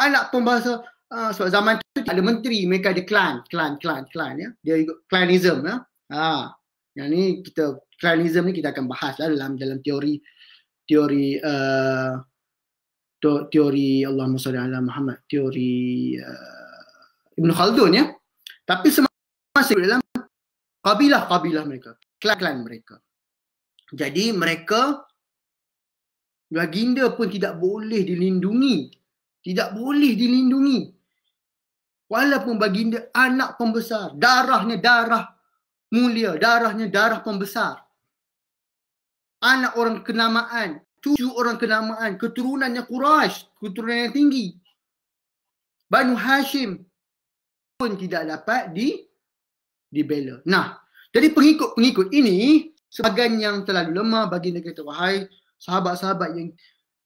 anak pembesar Uh, sebab zaman tu tak ada menteri, mereka ada klan, klan, klan, klan ya. Dia ikut klanism ya. Ha. Yang ni kita klanism ni kita akan bahas lah dalam dalam teori teori uh, teori Allah Musa ala Muhammad, teori uh, Ibn Khaldun ya. Tapi semasa dalam kabilah-kabilah mereka, klan-klan mereka. Jadi mereka baginda pun tidak boleh dilindungi. Tidak boleh dilindungi Walaupun baginda anak pembesar, darahnya darah mulia, darahnya darah pembesar. Anak orang kenamaan, cucu orang kenamaan, keturunannya Quraisy, keturunan yang tinggi. Banu Hashim pun tidak dapat di dibela. Nah, jadi pengikut-pengikut ini sebagian yang telah lemah bagi kata wahai sahabat-sahabat yang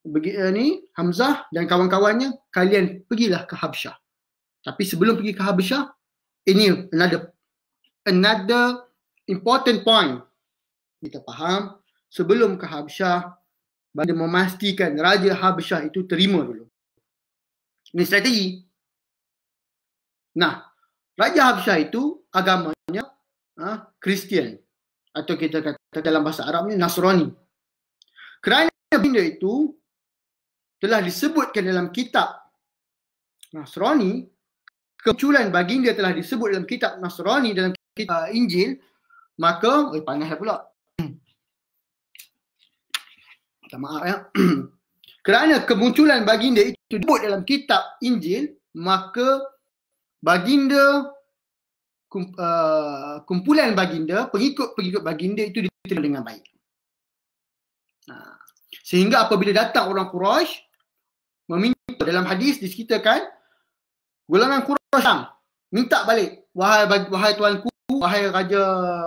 begini eh, Hamzah dan kawan-kawannya kalian pergilah ke Habsyah. Tapi sebelum pergi ke Habsyah, ini another another important point. Kita faham, sebelum ke Habsyah, Banda memastikan Raja Habsyah itu terima dulu. Ini strategi. Nah, Raja Habsyah itu agamanya ha, Kristian. Ha, atau kita kata dalam bahasa Arab ni Nasrani. Kerana benda itu telah disebutkan dalam kitab Nasrani kemunculan baginda telah disebut dalam kitab Nasrani dalam kitab uh, Injil maka oi eh, panas pula Minta maaf ya *clears throat* kerana kemunculan baginda itu disebut dalam kitab Injil maka baginda kum, uh, kumpulan baginda pengikut-pengikut baginda itu diterima dengan baik ha. sehingga apabila datang orang Quraisy meminta dalam hadis diceritakan golongan Quraisy kosong. Minta balik. Wahai wahai tuanku, wahai raja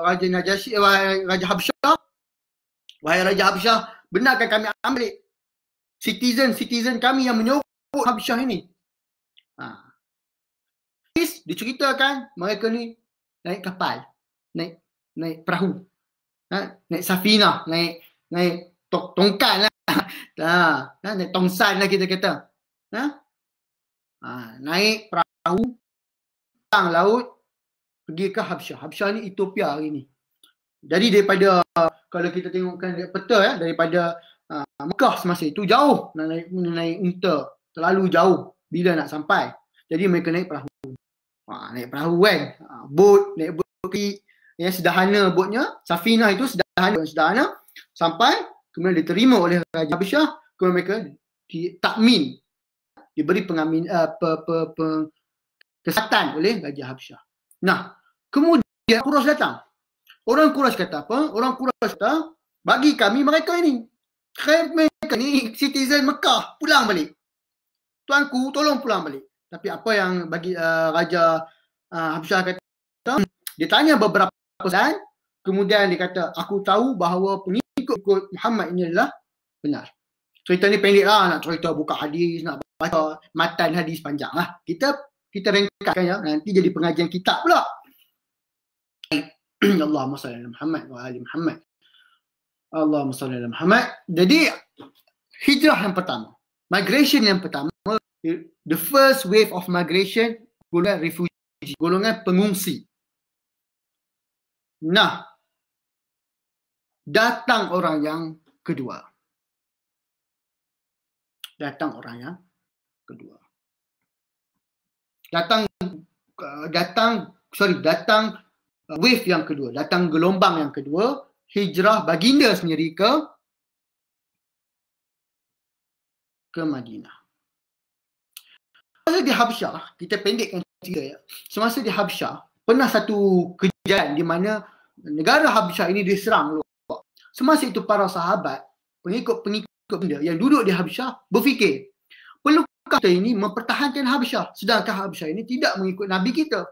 raja Najasyi, eh, wahai raja Habsyah. Wahai raja Habsyah, benarkan kami ambil citizen citizen kami yang menyokong Habsyah ini. Ha. Is diceritakan mereka ni naik kapal, naik naik perahu. Ha? naik safina, naik naik tok tongkat lah. *laughs* Ha, ha, naik tongsan lah kita kata. Ha? Ha, naik perahu. Tahu, tang laut pergi ke Habsyah. Habsyah ni Ethiopia hari ni. Jadi daripada kalau kita tengokkan dari peta ya daripada uh, Mekah semasa itu jauh nak naik naik unta, terlalu jauh bila nak sampai. Jadi mereka naik perahu. Ha, naik perahu kan. Ha, boat, naik boat pergi yang sederhana botnya, safina itu sederhana sederhana sampai kemudian diterima oleh raja Habsyah kemudian mereka ditakmin diberi pengamin uh, pe, pe, pe, kesatan oleh Raja Habsyah. Nah, kemudian Quraisy datang. Orang Quraisy kata apa? Orang Quraisy kata, bagi kami mereka ini. Mereka ini citizen Mekah. Pulang balik. Tuanku, tolong pulang balik. Tapi apa yang bagi uh, Raja uh, Habsyah kata? Dia tanya beberapa pesan. Kemudian dia kata, aku tahu bahawa pengikut Muhammad ini adalah benar. Cerita ni pendek lah. Nak cerita buka hadis, nak baca matan hadis panjang lah. Kita kita rengkatkan ya nanti jadi pengajian kita, pula *clears throat* Allahumma salli ala Muhammad wa ali Muhammad Allahumma salli ala Muhammad jadi hijrah yang pertama migration yang pertama the first wave of migration golongan refugee golongan pengungsi nah datang orang yang kedua datang orang yang kedua datang uh, datang sorry datang uh, wave yang kedua datang gelombang yang kedua hijrah baginda sendiri ke ke Madinah semasa di Habsyah kita pendekkan cerita ya semasa di Habsyah pernah satu kejadian di mana negara Habsyah ini diserang semasa itu para sahabat pengikut-pengikut yang duduk di Habsyah berfikir kata ini mempertahankan Habsyah sedangkan Habsyah ini tidak mengikut Nabi kita.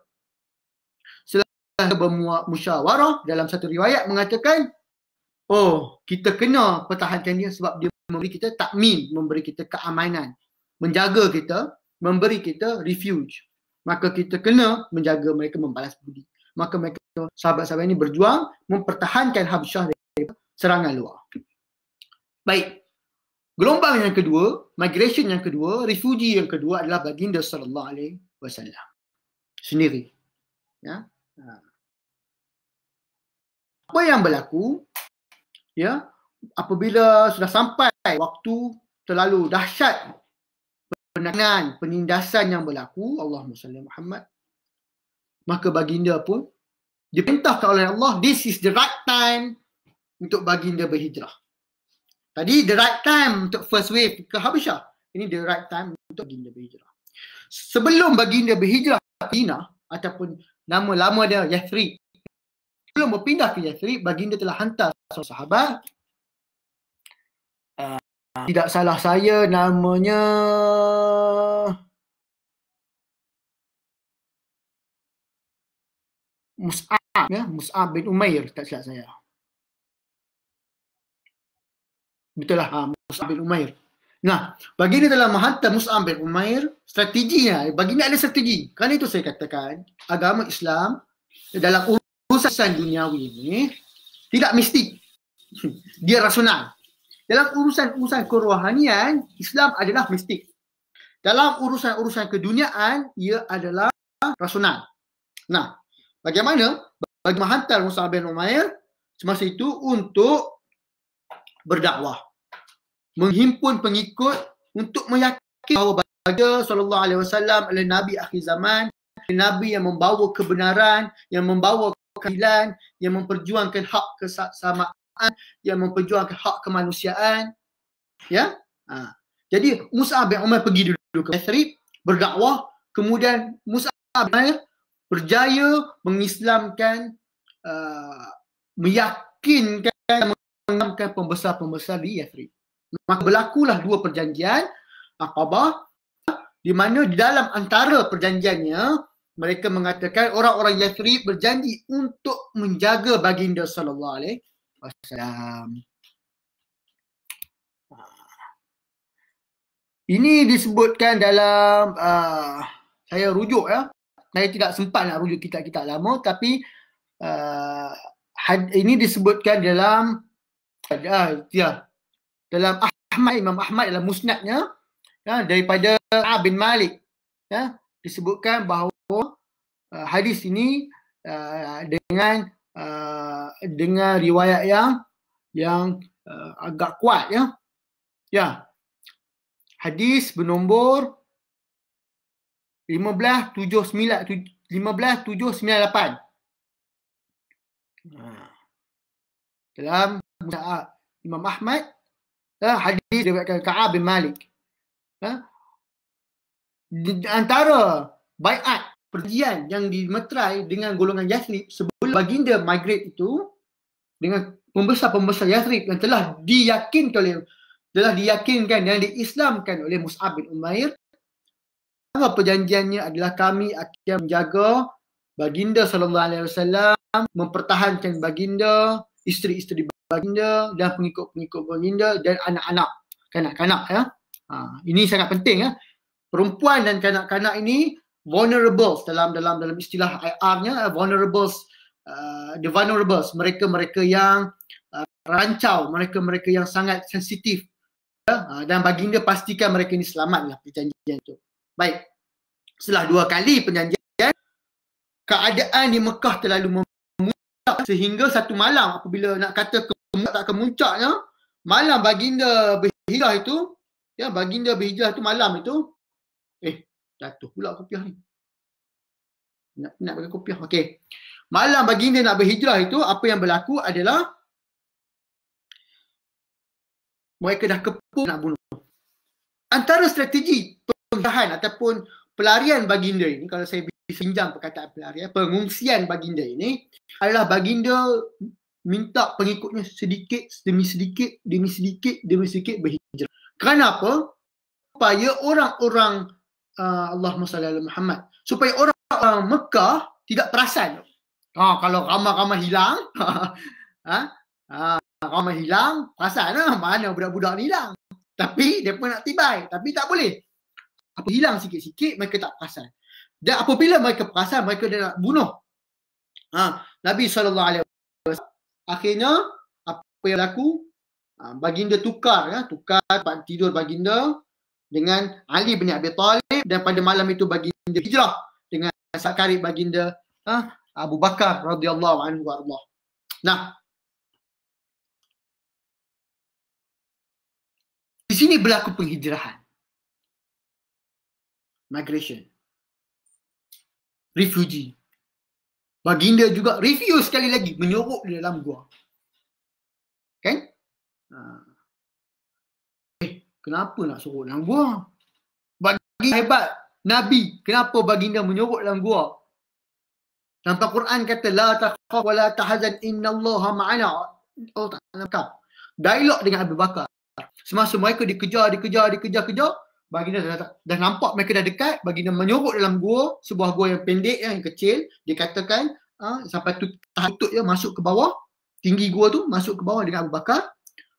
Selepas musyawarah dalam satu riwayat mengatakan oh kita kena pertahankan dia sebab dia memberi kita takmin, memberi kita keamanan, menjaga kita, memberi kita refuge. Maka kita kena menjaga mereka membalas budi. Maka mereka sahabat-sahabat ini berjuang mempertahankan Habsyah dari serangan luar. Baik, Gelombang yang kedua, migration yang kedua, refugee yang kedua adalah baginda sallallahu alaihi wasallam sendiri. Ya. Ha. Apa yang berlaku? Ya, apabila sudah sampai waktu terlalu dahsyat penekanan, penindasan yang berlaku, Allahumma salli Muhammad, maka baginda pun diperintahkan oleh Allah, this is the right time untuk baginda berhijrah. Tadi the right time untuk first wave ke Habisyah. Ini the right time untuk baginda berhijrah. Sebelum baginda berhijrah ke Dina ataupun nama lama dia Yathrib. Sebelum berpindah ke Yathrib, baginda telah hantar seorang sahabat. Uh, tidak salah saya namanya Mus'ab ya, Mus'ab bin Umair tak silap saya. itulah ha, Mus'ab bin Umair. Nah, bagi ni dalam menghantar Musa bin Umair strateginya. bagi ni ada strategi. Kerana itu saya katakan, agama Islam dalam urusan duniawi ini tidak mistik. *laughs* Dia rasional. Dalam urusan-urusan kerohanian, Islam adalah mistik. Dalam urusan-urusan keduniaan, ia adalah rasional. Nah, bagaimana bagi menghantar Musa bin Umair semasa itu untuk berdakwah menghimpun pengikut untuk meyakinkan bahawa baginda sallallahu alaihi wasallam adalah nabi akhir zaman nabi yang membawa kebenaran yang membawa keadilan yang memperjuangkan hak kesamaan yang memperjuangkan hak kemanusiaan ya ha. jadi Musa bin Umar pergi dulu ke Yathrib berdakwah kemudian Musa bin Umar berjaya mengislamkan uh, meyakinkan mengislamkan pembesar-pembesar di Yathrib maka berlakulah dua perjanjian akabah di mana di dalam antara perjanjiannya mereka mengatakan orang-orang Yathrib berjanji untuk menjaga baginda sallallahu alaihi wasallam. Ini disebutkan dalam uh, saya rujuk ya. Saya tidak sempat nak rujuk kitab-kitab lama tapi uh, ini disebutkan dalam uh, ya, dalam Ahmad Imam Ahmad dalam musnadnya ya, daripada A bin Malik ya, disebutkan bahawa uh, hadis ini uh, dengan uh, dengan riwayat yang yang uh, agak kuat ya. Ya. Hadis bernombor 1579 1598. Ha. Dalam Imam Ahmad Ha, hadis dekat Ka'ab bin Malik. Ha? Di antara bayat perjanjian yang dimeterai dengan golongan Yathrib sebelum baginda migrate itu dengan pembesar-pembesar Yathrib yang telah diyakin oleh telah diyakinkan dan diislamkan oleh Mus'ab bin Umair apa perjanjiannya adalah kami akan menjaga baginda sallallahu alaihi wasallam mempertahankan baginda isteri-isteri baginda dan pengikut-pengikut baginda dan anak-anak kanak-kanak ya. Ha, ini sangat penting ya. Perempuan dan kanak-kanak ini vulnerable dalam dalam dalam istilah IR-nya eh, vulnerable uh, the vulnerable mereka-mereka yang uh, rancau, mereka-mereka yang sangat sensitif ya. Ha, dan baginda pastikan mereka ini selamat selamatlah perjanjian itu. Baik. Setelah dua kali perjanjian keadaan di Mekah terlalu mem- sehingga satu malam apabila nak kata kemuncak tak kemuncaknya malam baginda berhijrah itu ya baginda berhijrah itu malam itu eh jatuh pula kopiah ni nak nak bagi kopiah okey malam baginda nak berhijrah itu apa yang berlaku adalah mereka dah kepung nak bunuh antara strategi penjahan ataupun pelarian baginda ini kalau saya di senjang perkataan pelari eh, pengungsian baginda ini adalah baginda minta pengikutnya sedikit demi sedikit demi sedikit demi sedikit berhijrah. Kenapa? Supaya orang-orang uh, Allahumma salli ala Muhammad supaya orang uh, Mekah tidak perasan. Ha, kalau ramai-ramai hilang, *laughs* ha, ha, ramai hilang, perasan lah mana budak-budak ni hilang. Tapi mereka nak tibai. Tapi tak boleh. Apa hilang sikit-sikit, mereka tak perasan. Dan apabila mereka perasan mereka dah nak bunuh ha, Nabi SAW Akhirnya apa yang berlaku ha, Baginda tukar ya, Tukar tempat tidur baginda Dengan Ali bin Abi Talib Dan pada malam itu baginda hijrah Dengan sakarib baginda ha, Abu Bakar radhiyallahu anhu Allah. Nah. Di sini berlaku penghijrahan. Migration refugee. Baginda juga refuse sekali lagi menyorok di dalam gua. Kan? Ha. Eh, kenapa nak sorok dalam gua? Baginda hebat. Nabi, kenapa baginda menyorok dalam gua? Nampak Quran kata la takhaf wa la inna Allah ma'ana. Allah tak nak Dialog dengan Abu Bakar. Semasa mereka dikejar, dikejar, dikejar, kejar. Baginda dah, dah nampak mereka dah dekat, Baginda menyorok dalam gua, sebuah gua yang pendek eh, yang kecil, dikatakan uh, ah, sampai tutup dia masuk ke bawah, tinggi gua tu masuk ke bawah dengan Abu Bakar,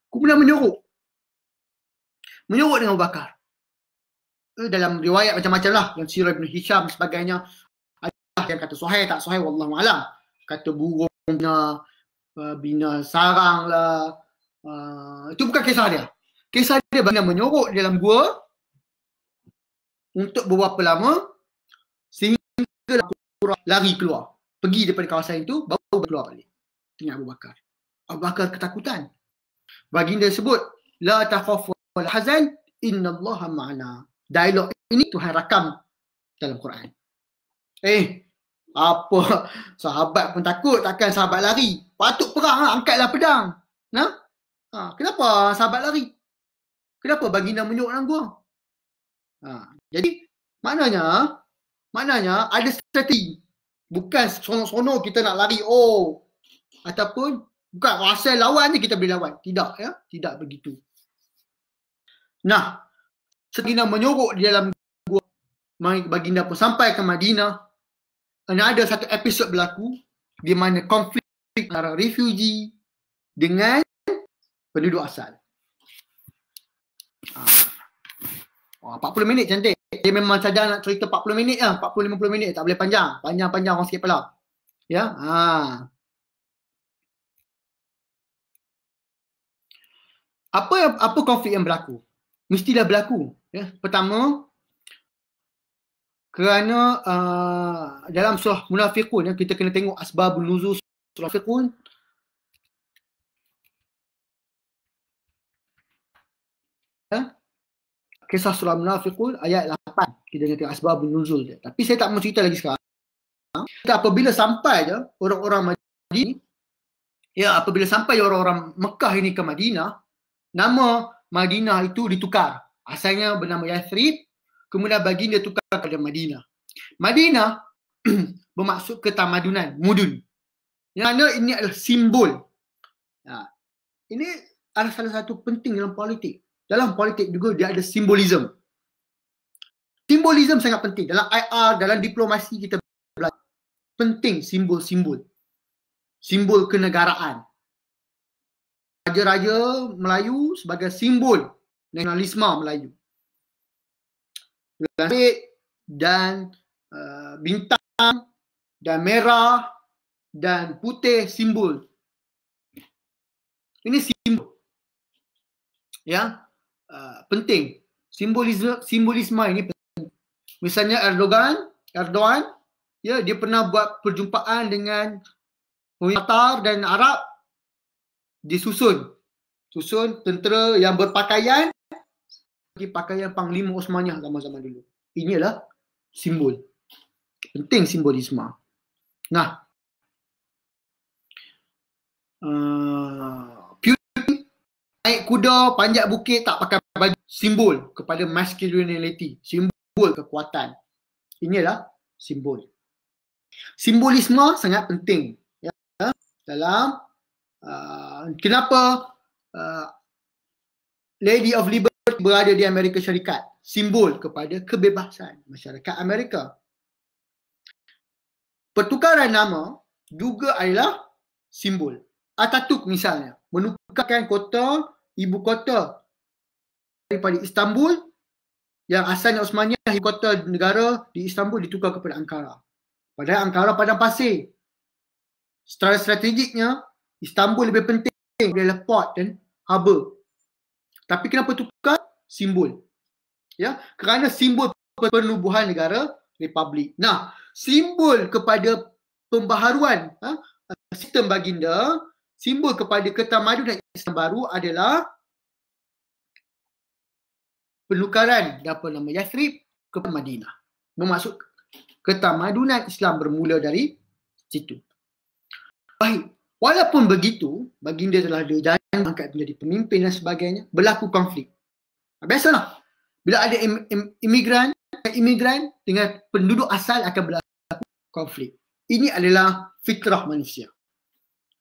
aku kemudian menyorok. Menyorok dengan Abu Bakar. Uh, dalam riwayat macam-macam lah, yang Sirah Ibn Hisham sebagainya, ada yang kata suhai tak suhai, Wallahualam. Kata burung bina, lah, eh, bina sarang lah. Uh, itu bukan kisah dia. Kisah dia bagaimana menyorok dalam gua, untuk beberapa lama sehingga lah kurang lari keluar pergi daripada kawasan itu baru keluar balik tengah Abu Bakar Abu Bakar ketakutan baginda sebut la takhaf wal hazan innallaha ma'ana dialog ini Tuhan rakam dalam Quran eh apa *laughs* sahabat pun takut takkan sahabat lari patut perang ah, angkatlah pedang nah ha? kenapa sahabat lari kenapa baginda menyuruh orang gua ha, ah, jadi maknanya maknanya ada strategi. Bukan sono-sono kita nak lari oh ataupun bukan asal lawan je kita boleh lawan. Tidak ya, tidak begitu. Nah, Sekina menyorok di dalam gua baginda pun sampai ke Madinah. Dan ada satu episod berlaku di mana konflik antara refugee dengan penduduk asal. Ah. Wah, 40 minit cantik. Dia memang saja nak cerita 40 minit lah. 40 50 minit tak boleh panjang. Panjang-panjang orang sikit pula. Ya. Ha. Apa apa konflik yang berlaku? Mestilah berlaku. Ya. Pertama kerana uh, dalam surah munafikun ya, kita kena tengok asbab nuzul surah munafiqun ya kisah surah munafiqun ayat 8 kita tengok asbab nuzul dia tapi saya tak mau cerita lagi sekarang kita apabila sampai je orang-orang Madinah ya apabila sampai orang-orang Mekah ini ke Madinah nama Madinah itu ditukar asalnya bernama Yathrib kemudian baginda tukar kepada Madinah Madinah *clears throat* bermaksud ketamadunan mudun yang mana ini adalah simbol ya. ini adalah salah satu penting dalam politik dalam politik juga dia ada simbolisme. Simbolisme sangat penting dalam IR, dalam diplomasi kita belajar. Penting simbol-simbol. Simbol kenegaraan. Raja-raja Melayu sebagai simbol nasionalisme Melayu. Langit dan uh, bintang dan merah dan putih simbol. Ini simbol. Ya, uh, penting. Simbolisme simbolisme ini penting. Misalnya Erdogan, Erdogan ya dia pernah buat perjumpaan dengan Qatar dan Arab disusun susun tentera yang berpakaian di pakaian panglima Osmaniyah zaman-zaman dulu. Inilah simbol. Penting simbolisme. Nah. Uh, naik kuda panjat bukit tak pakai baju simbol kepada masculinity simbol kekuatan inilah simbol simbolisme sangat penting ya dalam uh, kenapa uh, lady of liberty berada di Amerika Syarikat simbol kepada kebebasan masyarakat Amerika pertukaran nama juga adalah simbol Ataturk misalnya Mekahkan kota ibu kota daripada Istanbul yang asalnya Osmaniyah ibu kota negara di Istanbul ditukar kepada Ankara. Padahal Ankara padang pasir. Secara strategiknya Istanbul lebih penting daripada port dan harbour. Tapi kenapa tukar simbol? Ya, kerana simbol penubuhan negara republik. Nah, simbol kepada pembaharuan ha, sistem baginda simbol kepada ketamadunan Islam baru adalah penukaran apa nama Yathrib ke Madinah. Memasuk ketamadunan Islam bermula dari situ. Baik, walaupun begitu, baginda telah ada jalan angkat menjadi pemimpin dan sebagainya, berlaku konflik. Biasalah, bila ada im- im- imigran, imigran dengan penduduk asal akan berlaku konflik. Ini adalah fitrah manusia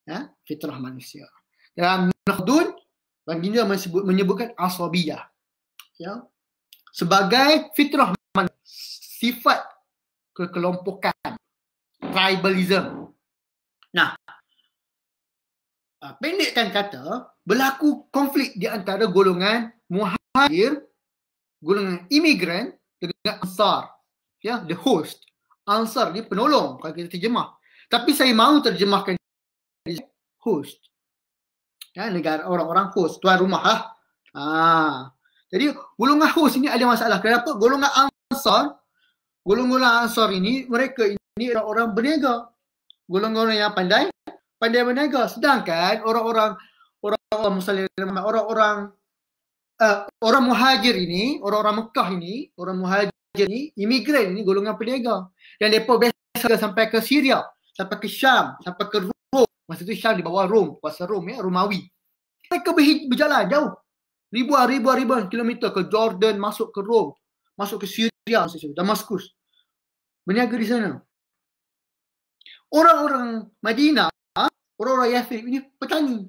ya, fitrah manusia. Dalam Nahdun, baginda menyebut, menyebutkan asabiyah. Ya. Sebagai fitrah manusia, sifat kekelompokan, tribalism. Nah, ah, pendekkan kata, berlaku konflik di antara golongan muhajir, golongan imigran dengan ansar. Ya, the host. Ansar, ni penolong kalau kita terjemah. Tapi saya mahu terjemahkan host. Ya, negara orang-orang host, tuan rumah ha. ha. Jadi golongan host ini ada masalah. Kenapa? Golongan Ansar, golongan Ansar ini mereka ini orang-orang berniaga. Golongan yang pandai, pandai berniaga. Sedangkan orang-orang orang-orang muslim orang-orang uh, orang muhajir ini, orang-orang Mekah ini, orang muhajir ini, imigran ini golongan peniaga. Dan depa biasa sampai ke Syria, sampai ke Syam, sampai ke Rum. Masa tu Syam di bawah Rom, kuasa Rom ya, Romawi. Mereka berjalan jauh. Ribuan, ribuan, ribuan kilometer ke Jordan, masuk ke Rom, masuk ke Syria, masuk Damaskus. Berniaga di sana. Orang-orang Madinah, orang-orang Yathrib ini petani.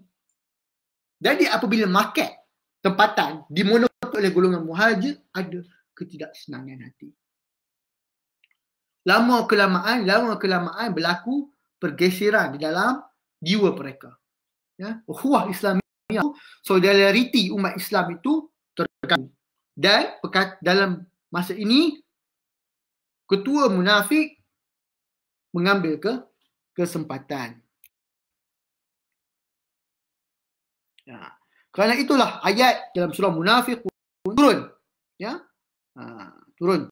Jadi apabila market tempatan dimonopoli oleh golongan muhajir, ada ketidaksenangan hati. Lama kelamaan, lama kelamaan berlaku pergeseran di dalam jiwa mereka. Ya, ukhuwah Islamiah solidariti umat Islam itu terganggu. Dan dalam masa ini ketua munafik mengambil ke kesempatan. Ya. Kerana itulah ayat dalam surah munafik turun. Ya. Ha, turun.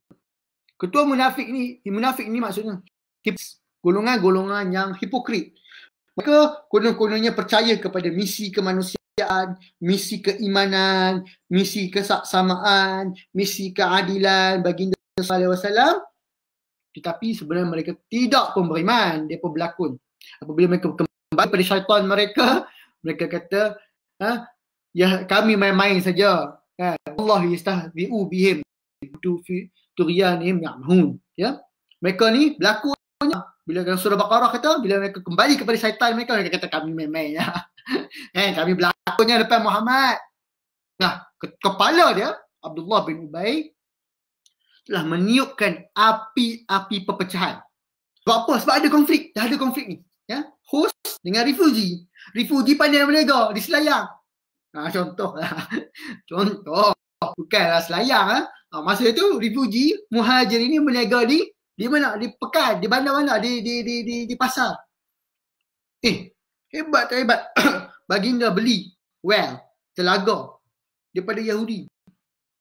Ketua munafik ni, munafik ni maksudnya golongan-golongan yang hipokrit. Mereka konon-kononnya percaya kepada misi kemanusiaan, misi keimanan, misi kesaksamaan, misi keadilan bagi baginda SAW. Tetapi sebenarnya mereka tidak pun beriman. Mereka pun berlakon. Apabila mereka kembali pada syaitan mereka, mereka kata, ha? ya kami main-main saja. Ha, Allah yastahbi'u bihim tu fi turyanihim ya'mahun. Ya. Mereka ni berlakon bila dalam surah Baqarah kata, bila mereka kembali kepada syaitan mereka, mereka kata kami memang lah. *laughs* ya. eh, kami berlakunya depan Muhammad. Nah, ke- kepala dia, Abdullah bin Ubay, telah meniupkan api-api perpecahan. Sebab apa? Sebab ada konflik. Dah ada konflik ni. Ya? Host dengan refugi Refugee pandai berlega di Selayang. Ha, contoh lah. *laughs* contoh. Bukanlah Selayang. Ha. Nah, ha, masa itu refugi muhajir ini berlega di di mana di pekan di bandar mana di di di di, di pasar eh hebat tak hebat *coughs* baginda beli well telaga daripada Yahudi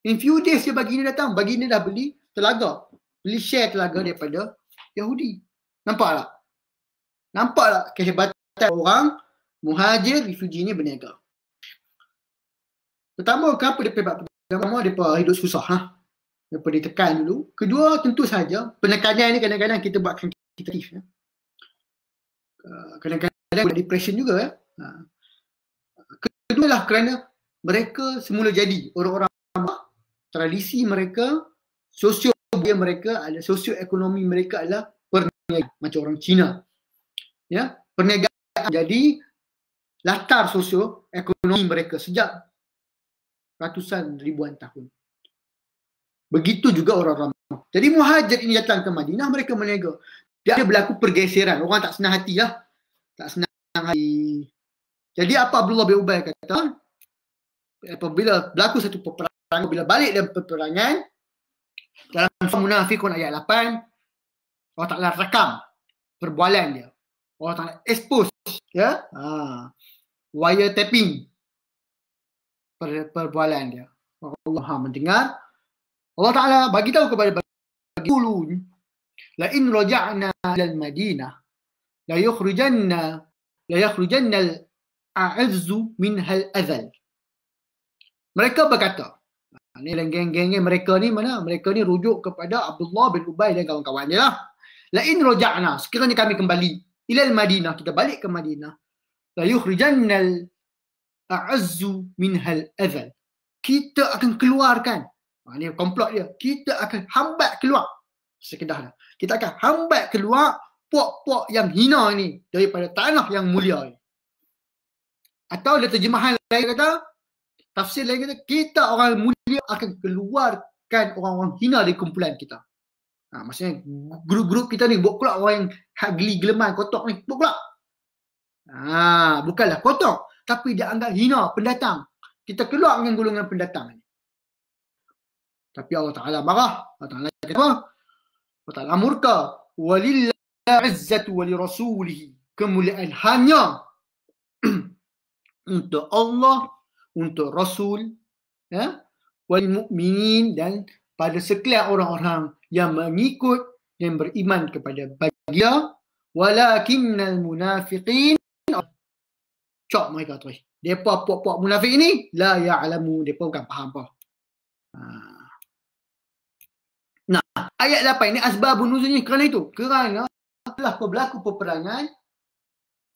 in few days dia baginda datang baginda dah beli telaga beli share telaga daripada Yahudi nampak tak nampak tak kehebatan orang muhajir refugee ni berniaga pertama kenapa dia hebat pertama dia hidup susah ha? daripada ditekan dulu. Kedua tentu saja penekanan ni kadang-kadang kita ya. ah, buat kreatif. Ya. Kadang-kadang ada depression juga. Ya. Ah. Kedua lah kerana mereka semula jadi orang-orang tradisi mereka, sosio budaya mereka, ada sosio ekonomi mereka adalah perniagaan macam orang Cina. Ya, perniagaan jadi latar sosio ekonomi mereka sejak ratusan ribuan tahun. Begitu juga orang ramai. Jadi muhajir ini datang ke Madinah, mereka meniaga. Dia ada berlaku pergeseran. Orang tak senang hati lah. Tak senang hati. Jadi apa Abdullah bin Ubay kata? Apabila berlaku satu peperangan, bila balik dalam peperangan, dalam surah Munafiqun ayat 8, Allah Ta'ala rekam perbualan dia. Allah Ta'ala expose. Ya? Ha. Wire tapping. Per, perbualan dia. Allah mendengar. Allah Taala bagi tahu kepada bagi dulu la in raja'na ila madinah la yukhrijanna la yukhrijanna al a'izzu minha al adhal mereka berkata ni geng-geng mereka ni mana mereka ni rujuk kepada Abdullah bin Ubay dan kawan-kawan dia lah la in raja'na sekiranya kami kembali ila al madinah kita balik ke madinah la yukhrijanna al a'izzu minha al adhal kita akan keluarkan Ha, ini komplot dia. Kita akan hambat keluar. Sekedah dah. Kita akan hambat keluar puak-puak yang hina ni daripada tanah yang mulia ni. Atau ada terjemahan lain kata, tafsir lain kata, kita orang mulia akan keluarkan orang-orang hina dari kumpulan kita. Ha, maksudnya grup-grup kita ni buat pula orang yang hagli geleman kotok ni. Buat pula. Ha, bukanlah kotok. Tapi dia anggap hina pendatang. Kita keluar dengan golongan pendatang ni. Tapi Allah Ta'ala marah. Allah Ta'ala kata apa? Allah Ta'ala murka. Walillah izzatu wali rasulihi. Kemuliaan hanya *clears throat* untuk Allah, untuk Rasul, ya? wali mu'minin dan pada sekelah orang-orang yang mengikut dan beriman kepada baginda walakinnal munafiqin Cok, mereka tu depa puak-puak munafik ni la ya'lamu depa bukan faham apa ayat 8 ni asbabun nuzulnya kerana itu kerana telah berlaku peperangan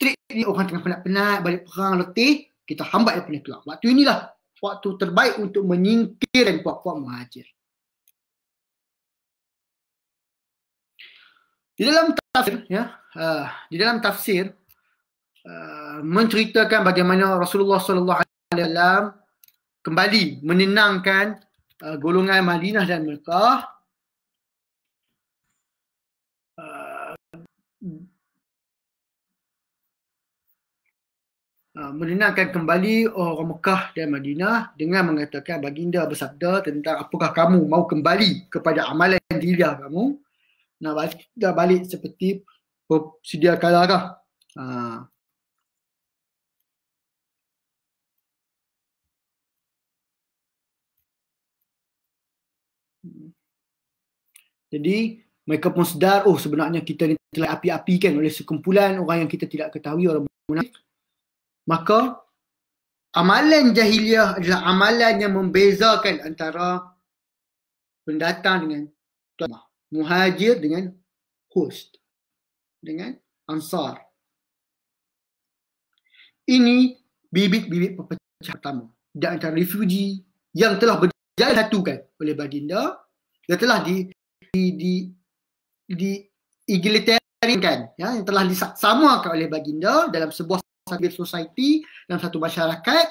trik ni orang tengah penat-penat balik perang letih kita hambat dia punya keluar waktu inilah waktu terbaik untuk menyingkir dan kuat-kuat muhajir di dalam tafsir ya uh, di dalam tafsir uh, menceritakan bagaimana Rasulullah sallallahu alaihi wasallam kembali menenangkan uh, golongan Madinah dan Mekah Uh, menenangkan kembali orang Mekah dan Madinah dengan mengatakan baginda bersabda tentang apakah kamu mau kembali kepada amalan diri kamu nak balik, dah balik seperti sedia kala kah? Ha. Jadi mereka pun sedar oh sebenarnya kita ni telah api-apikan oleh sekumpulan orang yang kita tidak ketahui orang munafik maka amalan jahiliah adalah amalan yang membezakan antara pendatang dengan tuan muhajir dengan host dengan ansar ini bibit-bibit pepecah pertama di antara refugi yang telah berjaya satukan oleh baginda yang telah di di di, di, di kan ya yang telah disamakan oleh baginda dalam sebuah satu society dan satu masyarakat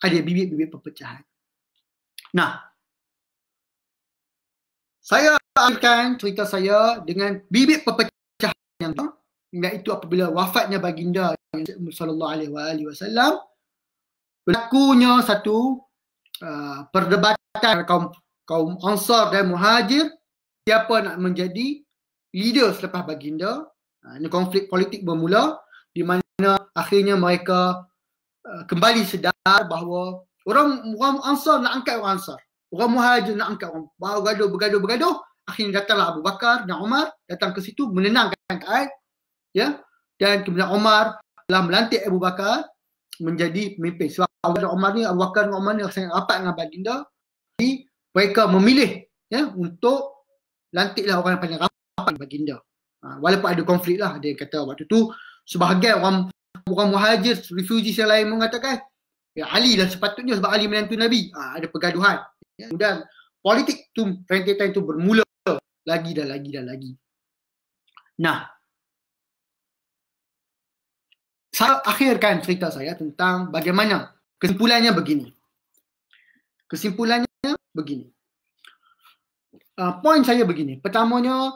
ada bibit-bibit perpecahan. Nah, saya akan cerita saya dengan bibit perpecahan yang iaitu apabila wafatnya baginda sallallahu alaihi wasallam berlakunya satu uh, perdebatan kaum kaum ansar dan muhajir siapa nak menjadi leader selepas baginda uh, ini konflik politik bermula di mana mana akhirnya mereka uh, kembali sedar bahawa orang orang ansar nak angkat orang ansar. Orang muhajir nak angkat orang. Bahawa gaduh, bergaduh, bergaduh. Akhirnya datanglah Abu Bakar dan Omar datang ke situ menenangkan keadaan. Ya. Dan kemudian Omar telah melantik Abu Bakar menjadi pemimpin. Sebab Abu Bakar Umar ni, Abu Bakar dan Umar ni sangat rapat dengan baginda. Jadi mereka memilih ya, untuk lantiklah orang yang paling rapat dengan baginda. Ha, walaupun ada konflik lah. Dia kata waktu tu sebahagian orang orang muhajir refugees yang lain mengatakan ya Ali dah sepatutnya sebab Ali menantu Nabi ha, ada pergaduhan ya. kemudian politik tu rentetan itu bermula lagi dan lagi dan lagi nah saya akhirkan cerita saya tentang bagaimana kesimpulannya begini kesimpulannya begini uh, poin saya begini pertamanya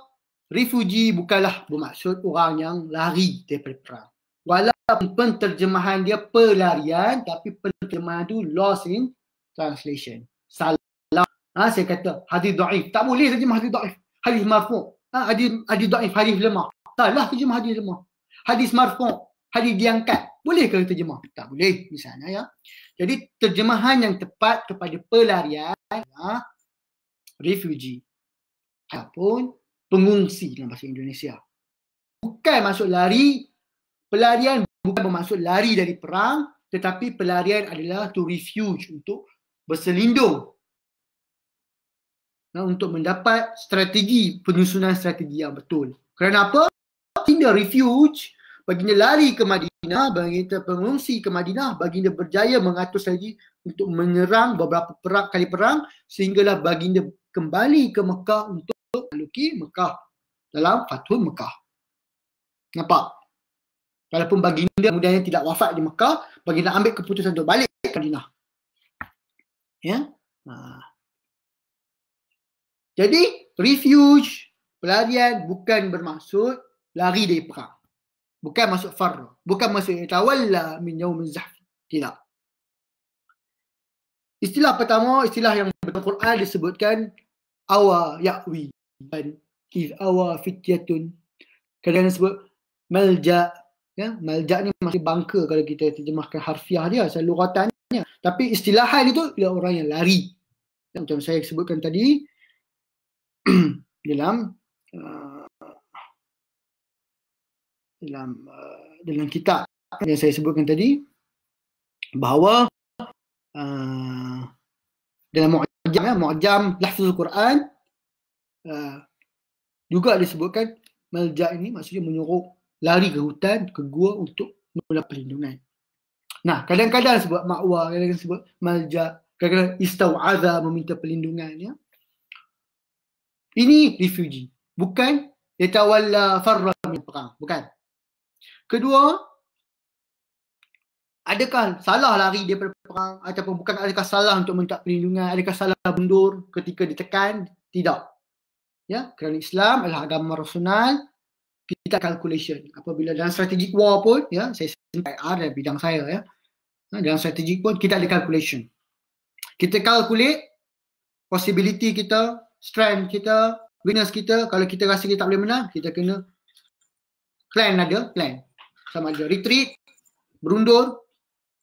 Refugee bukanlah bermaksud orang yang lari daripada perang. Walaupun penterjemahan dia pelarian tapi penterjemahan tu lost in translation. Salah. Ha, saya kata hadis daif. Tak boleh saja hadis daif. Hadis marfu. Ha, hadis hadis daif, hadis lemah. Salah terjemah hadis lemah. Hadis marfu, hadis diangkat. Boleh ke terjemah? Tak boleh misalnya ya. Jadi terjemahan yang tepat kepada pelarian ha, refugee ataupun pengungsi dalam bahasa Indonesia. Bukan masuk lari, pelarian bukan bermaksud lari dari perang, tetapi pelarian adalah to refuge untuk berselindung. Nah, untuk mendapat strategi, penyusunan strategi yang betul. Kerana apa? Baginda refuge, baginda lari ke Madinah, baginda pengungsi ke Madinah, baginda berjaya mengatur strategi untuk menyerang beberapa perang, kali perang sehinggalah baginda kembali ke Mekah untuk pergi Mekah dalam Fathul Mekah. Nampak? Walaupun baginda kemudiannya tidak wafat di Mekah, baginda ambil keputusan untuk balik ke Madinah. Ya? Ha. Jadi, refuge, pelarian bukan bermaksud lari dari perang. Bukan masuk farra. Bukan masuk tawalla min yaumin zahf. Tidak. Istilah pertama, istilah yang dalam Quran disebutkan awa ya'wi dan kifawa fityatun kadang-kadang sebut malja ya malja ni masih bangka kalau kita terjemahkan harfiah dia seluruhatannya tapi istilahan itu ialah orang yang lari ya, macam saya sebutkan tadi *clears throat* dalam uh, dalam uh, dalam kitab yang saya sebutkan tadi bahawa uh, dalam mu'jam ya, mu'jam lahfuz Quran uh, juga disebutkan melja ini maksudnya menyuruh lari ke hutan, ke gua untuk mula perlindungan. Nah, kadang-kadang sebut ma'wa, kadang-kadang sebut malja, kadang-kadang istau'adha meminta perlindungan. Ya. Ini refugee. Bukan yatawalla farra min perang. Bukan. Kedua, adakah salah lari daripada perang ataupun bukan adakah salah untuk minta perlindungan, adakah salah mundur ketika ditekan? Tidak ya kerana Islam adalah agama rasional kita calculation apabila dalam strategic war pun ya saya sentai R dalam bidang saya ya ha, dalam strategic pun kita ada calculation kita calculate possibility kita strength kita weakness kita kalau kita rasa kita tak boleh menang kita kena plan ada plan sama ada retreat berundur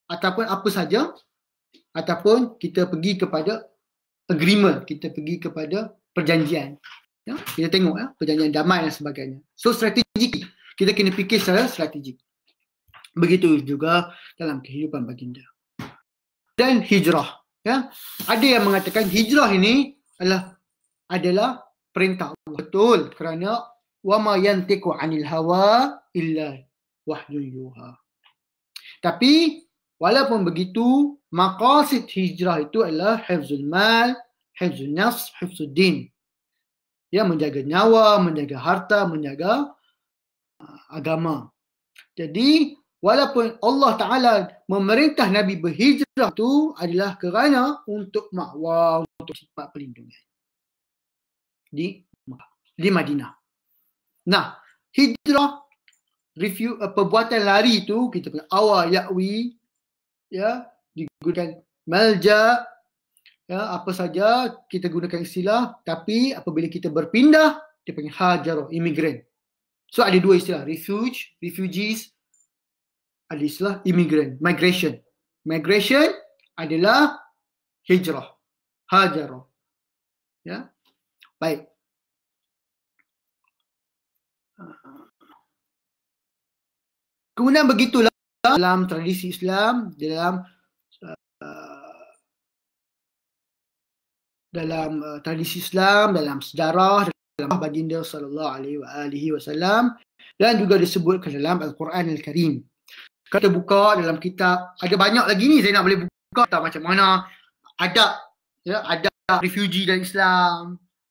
ataupun apa saja ataupun kita pergi kepada agreement kita pergi kepada perjanjian Ya, kita tengok ya, perjanjian damai dan sebagainya. So strategik. Kita kena fikir secara strategik. Begitu juga dalam kehidupan baginda. Dan hijrah. Ya. Ada yang mengatakan hijrah ini adalah adalah perintah Allah. Betul kerana wama yantiku anil hawa illa wahyul yuha. Tapi walaupun begitu maqasid hijrah itu adalah hifzul mal, hifzul nafs, hifzul din ya menjaga nyawa, menjaga harta, menjaga ah, agama. Jadi walaupun Allah Taala memerintah Nabi berhijrah itu adalah kerana untuk makwa untuk sifat perlindungan di di Madinah. Nah, hijrah review uh, perbuatan lari itu kita punya awal yakwi ya digunakan malja ya apa saja kita gunakan istilah tapi apabila kita berpindah dia panggil hajaro imigran so ada dua istilah refuge refugees ada istilah imigran migration migration adalah hijrah hajaro ya baik Kemudian begitulah dalam tradisi Islam, dalam uh, dalam uh, tradisi Islam, dalam sejarah, dalam baginda sallallahu alaihi wasallam dan juga disebutkan dalam Al-Quran Al-Karim. Kita buka dalam kitab, ada banyak lagi ni saya nak boleh buka tak macam mana ada ya ada refugee dalam Islam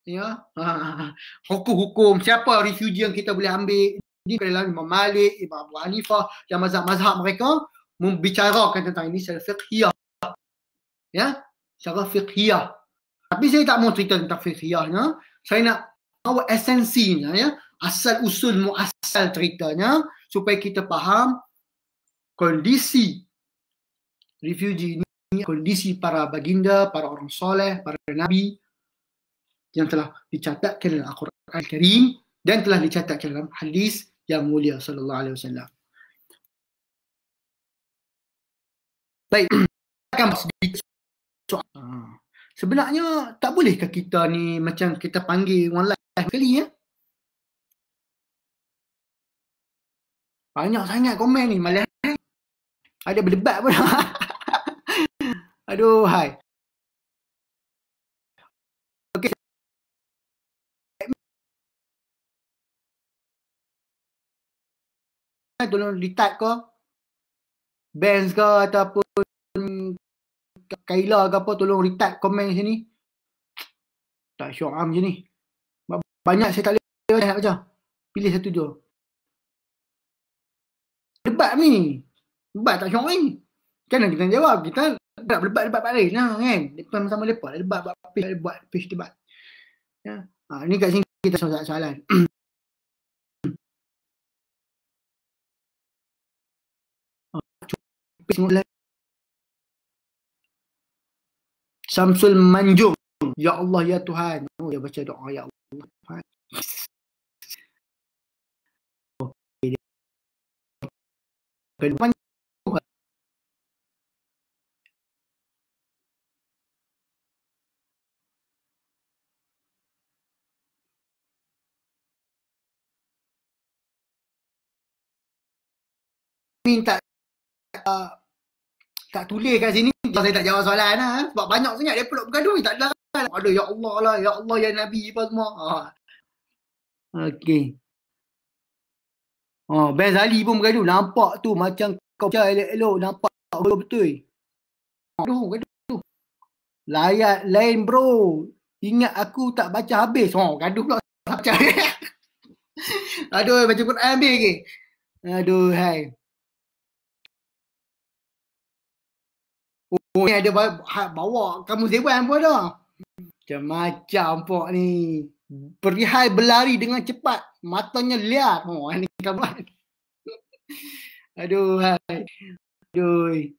ya *laughs* hukum-hukum siapa refugee yang kita boleh ambil ini adalah Imam Malik, Imam Abu Hanifah dan mazhab-mazhab mereka membicarakan tentang ini secara fiqhiyah ya secara fiqhiyah tapi saya tak mau cerita tentang fikihnya. Saya nak bawa esensinya ya. Asal usul asal ceritanya supaya kita faham kondisi refugee ini kondisi para baginda, para orang soleh, para nabi yang telah dicatatkan dalam Al-Quran Al-Karim dan telah dicatatkan dalam hadis yang mulia sallallahu alaihi wasallam. Baik, akan sedikit sebenarnya tak bolehkah kita ni macam kita panggil one life kali ya? Banyak sangat komen ni malam ni. Ada berdebat pun. *laughs* Aduh, hai. tolong di type ke bands ke ataupun Kaila ke apa tolong retype komen sini. Tak syok lah am je ni. Banyak saya tak boleh baca nak baca. Pilih satu je. Debat ni. Debat tak syok ni. Kan kita jawab kita nak berdebat debat balik nah kan. Depan sama lepak debat buat page buat page debat. Ya. Ha, ni kat sini kita soal soalan. *clears throat* Ha, semula Samsul Manjung. Ya Allah, Ya Tuhan. Oh, dia baca doa, Ya Allah. Ya minta uh, tak tulis kat sini sebab saya tak jawab soalan lah. Ha. Sebab banyak sangat dia peluk bergaduh. Tak ada lah. Ada ya Allah lah. Ya Allah ya Nabi apa semua. Ha. Okay. Oh, ha, Ben Zali pun bergaduh. Nampak tu macam kau macam elok-elok. Nampak betul betul. Aduh, gaduh. Layak lain bro. Ingat aku tak baca habis. Oh, gaduh pula. Baca. *laughs* Aduh, baca Quran habis lagi. Aduh, hai. Oh ada bawa, ha- bawa kamu zewan pun ada. Macam-macam pok ni. Perihai berlari dengan cepat. Matanya liar. Oh ni kawan. Aduh hai. Aduh.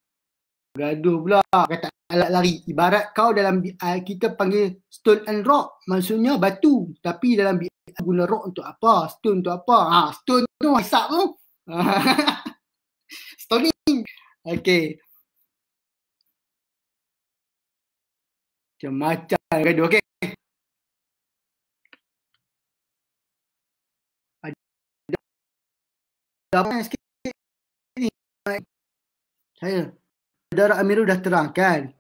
Gaduh pula kata alat lari. Ibarat kau dalam ah, kita panggil stone and rock. Maksudnya batu. Tapi dalam ah, guna rock untuk apa? Stone untuk apa? Ha, stone tu whatsapp tu. *laughs* Stoning. Okay. Macam macam yang kedua okey. Ada sikit ni? Saya Saudara Amirul dah terangkan.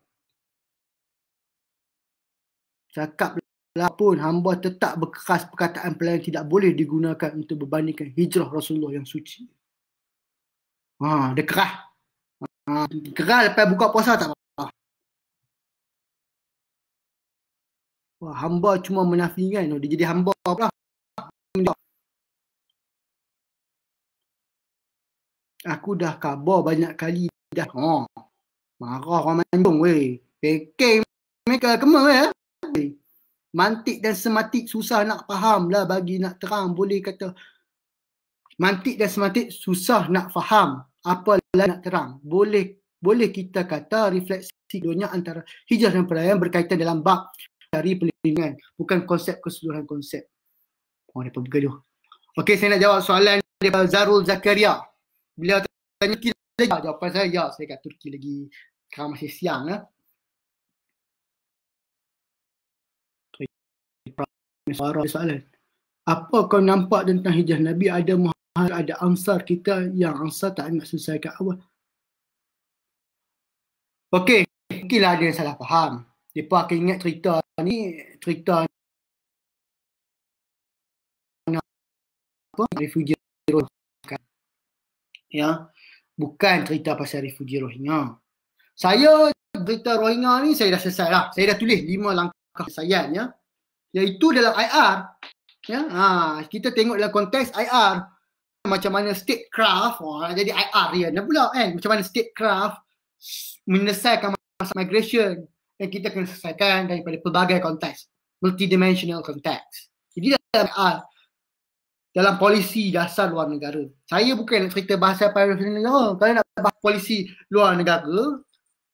Cakap lah pun hamba tetap berkeras perkataan pelayan tidak boleh digunakan untuk berbandingkan hijrah Rasulullah yang suci. Ha, dia keras. Ha, keras lepas buka puasa tak apa. Wah, hamba cuma menafikan. Dia jadi hamba pula. Aku dah kabar banyak kali dah. Ha. Oh, marah orang mandung weh. Pekeng mereka kema ya. weh. Mantik dan sematik susah nak faham lah bagi nak terang. Boleh kata mantik dan sematik susah nak faham apa lah nak terang. Boleh boleh kita kata refleksi keduanya antara hijrah dan perayaan berkaitan dalam bab dari pelindungan bukan konsep keseluruhan konsep oh dia bergaduh okey saya nak jawab soalan dari Zarul Zakaria beliau tanya Turki lagi jawapan saya ya saya kat Turki lagi sekarang masih siang lah soalan apa kau nampak tentang hijrah Nabi ada muhajir ada ansar kita yang ansar tak nak selesaikan awal Okey, mungkinlah ada yang salah faham. Mereka akan ingat cerita ni, cerita ni. Apa? Refugee Rohingya. Kan? Ya. Bukan cerita pasal refugee Rohingya. Saya cerita Rohingya ni saya dah selesai lah. Saya dah tulis lima langkah saya ya. Yaitu dalam IR. Ya. Ha, kita tengok dalam konteks IR. Macam mana statecraft. Wah, jadi IR ya. Dan pula kan. Macam mana statecraft menyelesaikan masa migration yang kita kena selesaikan daripada pelbagai konteks, multidimensional konteks. Jadi dalam uh, dalam polisi dasar luar negara. Saya bukan nak cerita bahasa parafinal lah. Oh, kalau nak bahas polisi luar negara,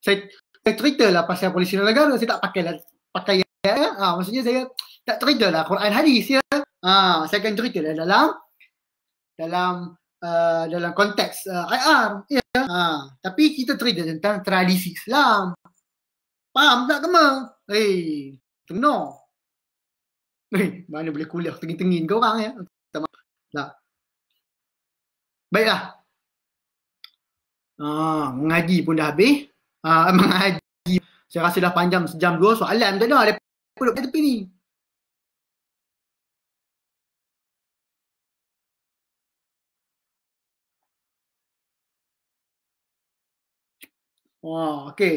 saya, saya cerita lah pasal polisi luar negara. Saya tak pakai lah. Pakai ya. Ha, maksudnya saya tak cerita lah Quran hadis ya. Ha, saya akan cerita lah dalam dalam uh, dalam konteks uh, IR. Ya. Ha, tapi kita cerita tentang tradisi Islam. Faham tak kema? Hei, kena. Hei, mana boleh kuliah tengin-tengin kau orang ya? Tak. tak. Baiklah. Ah, mengaji pun dah habis. Ah, *laughs* mengaji. Saya rasa dah panjang sejam dua soalan tak ada. Dia duduk tepi ni. Wah, wow, okay.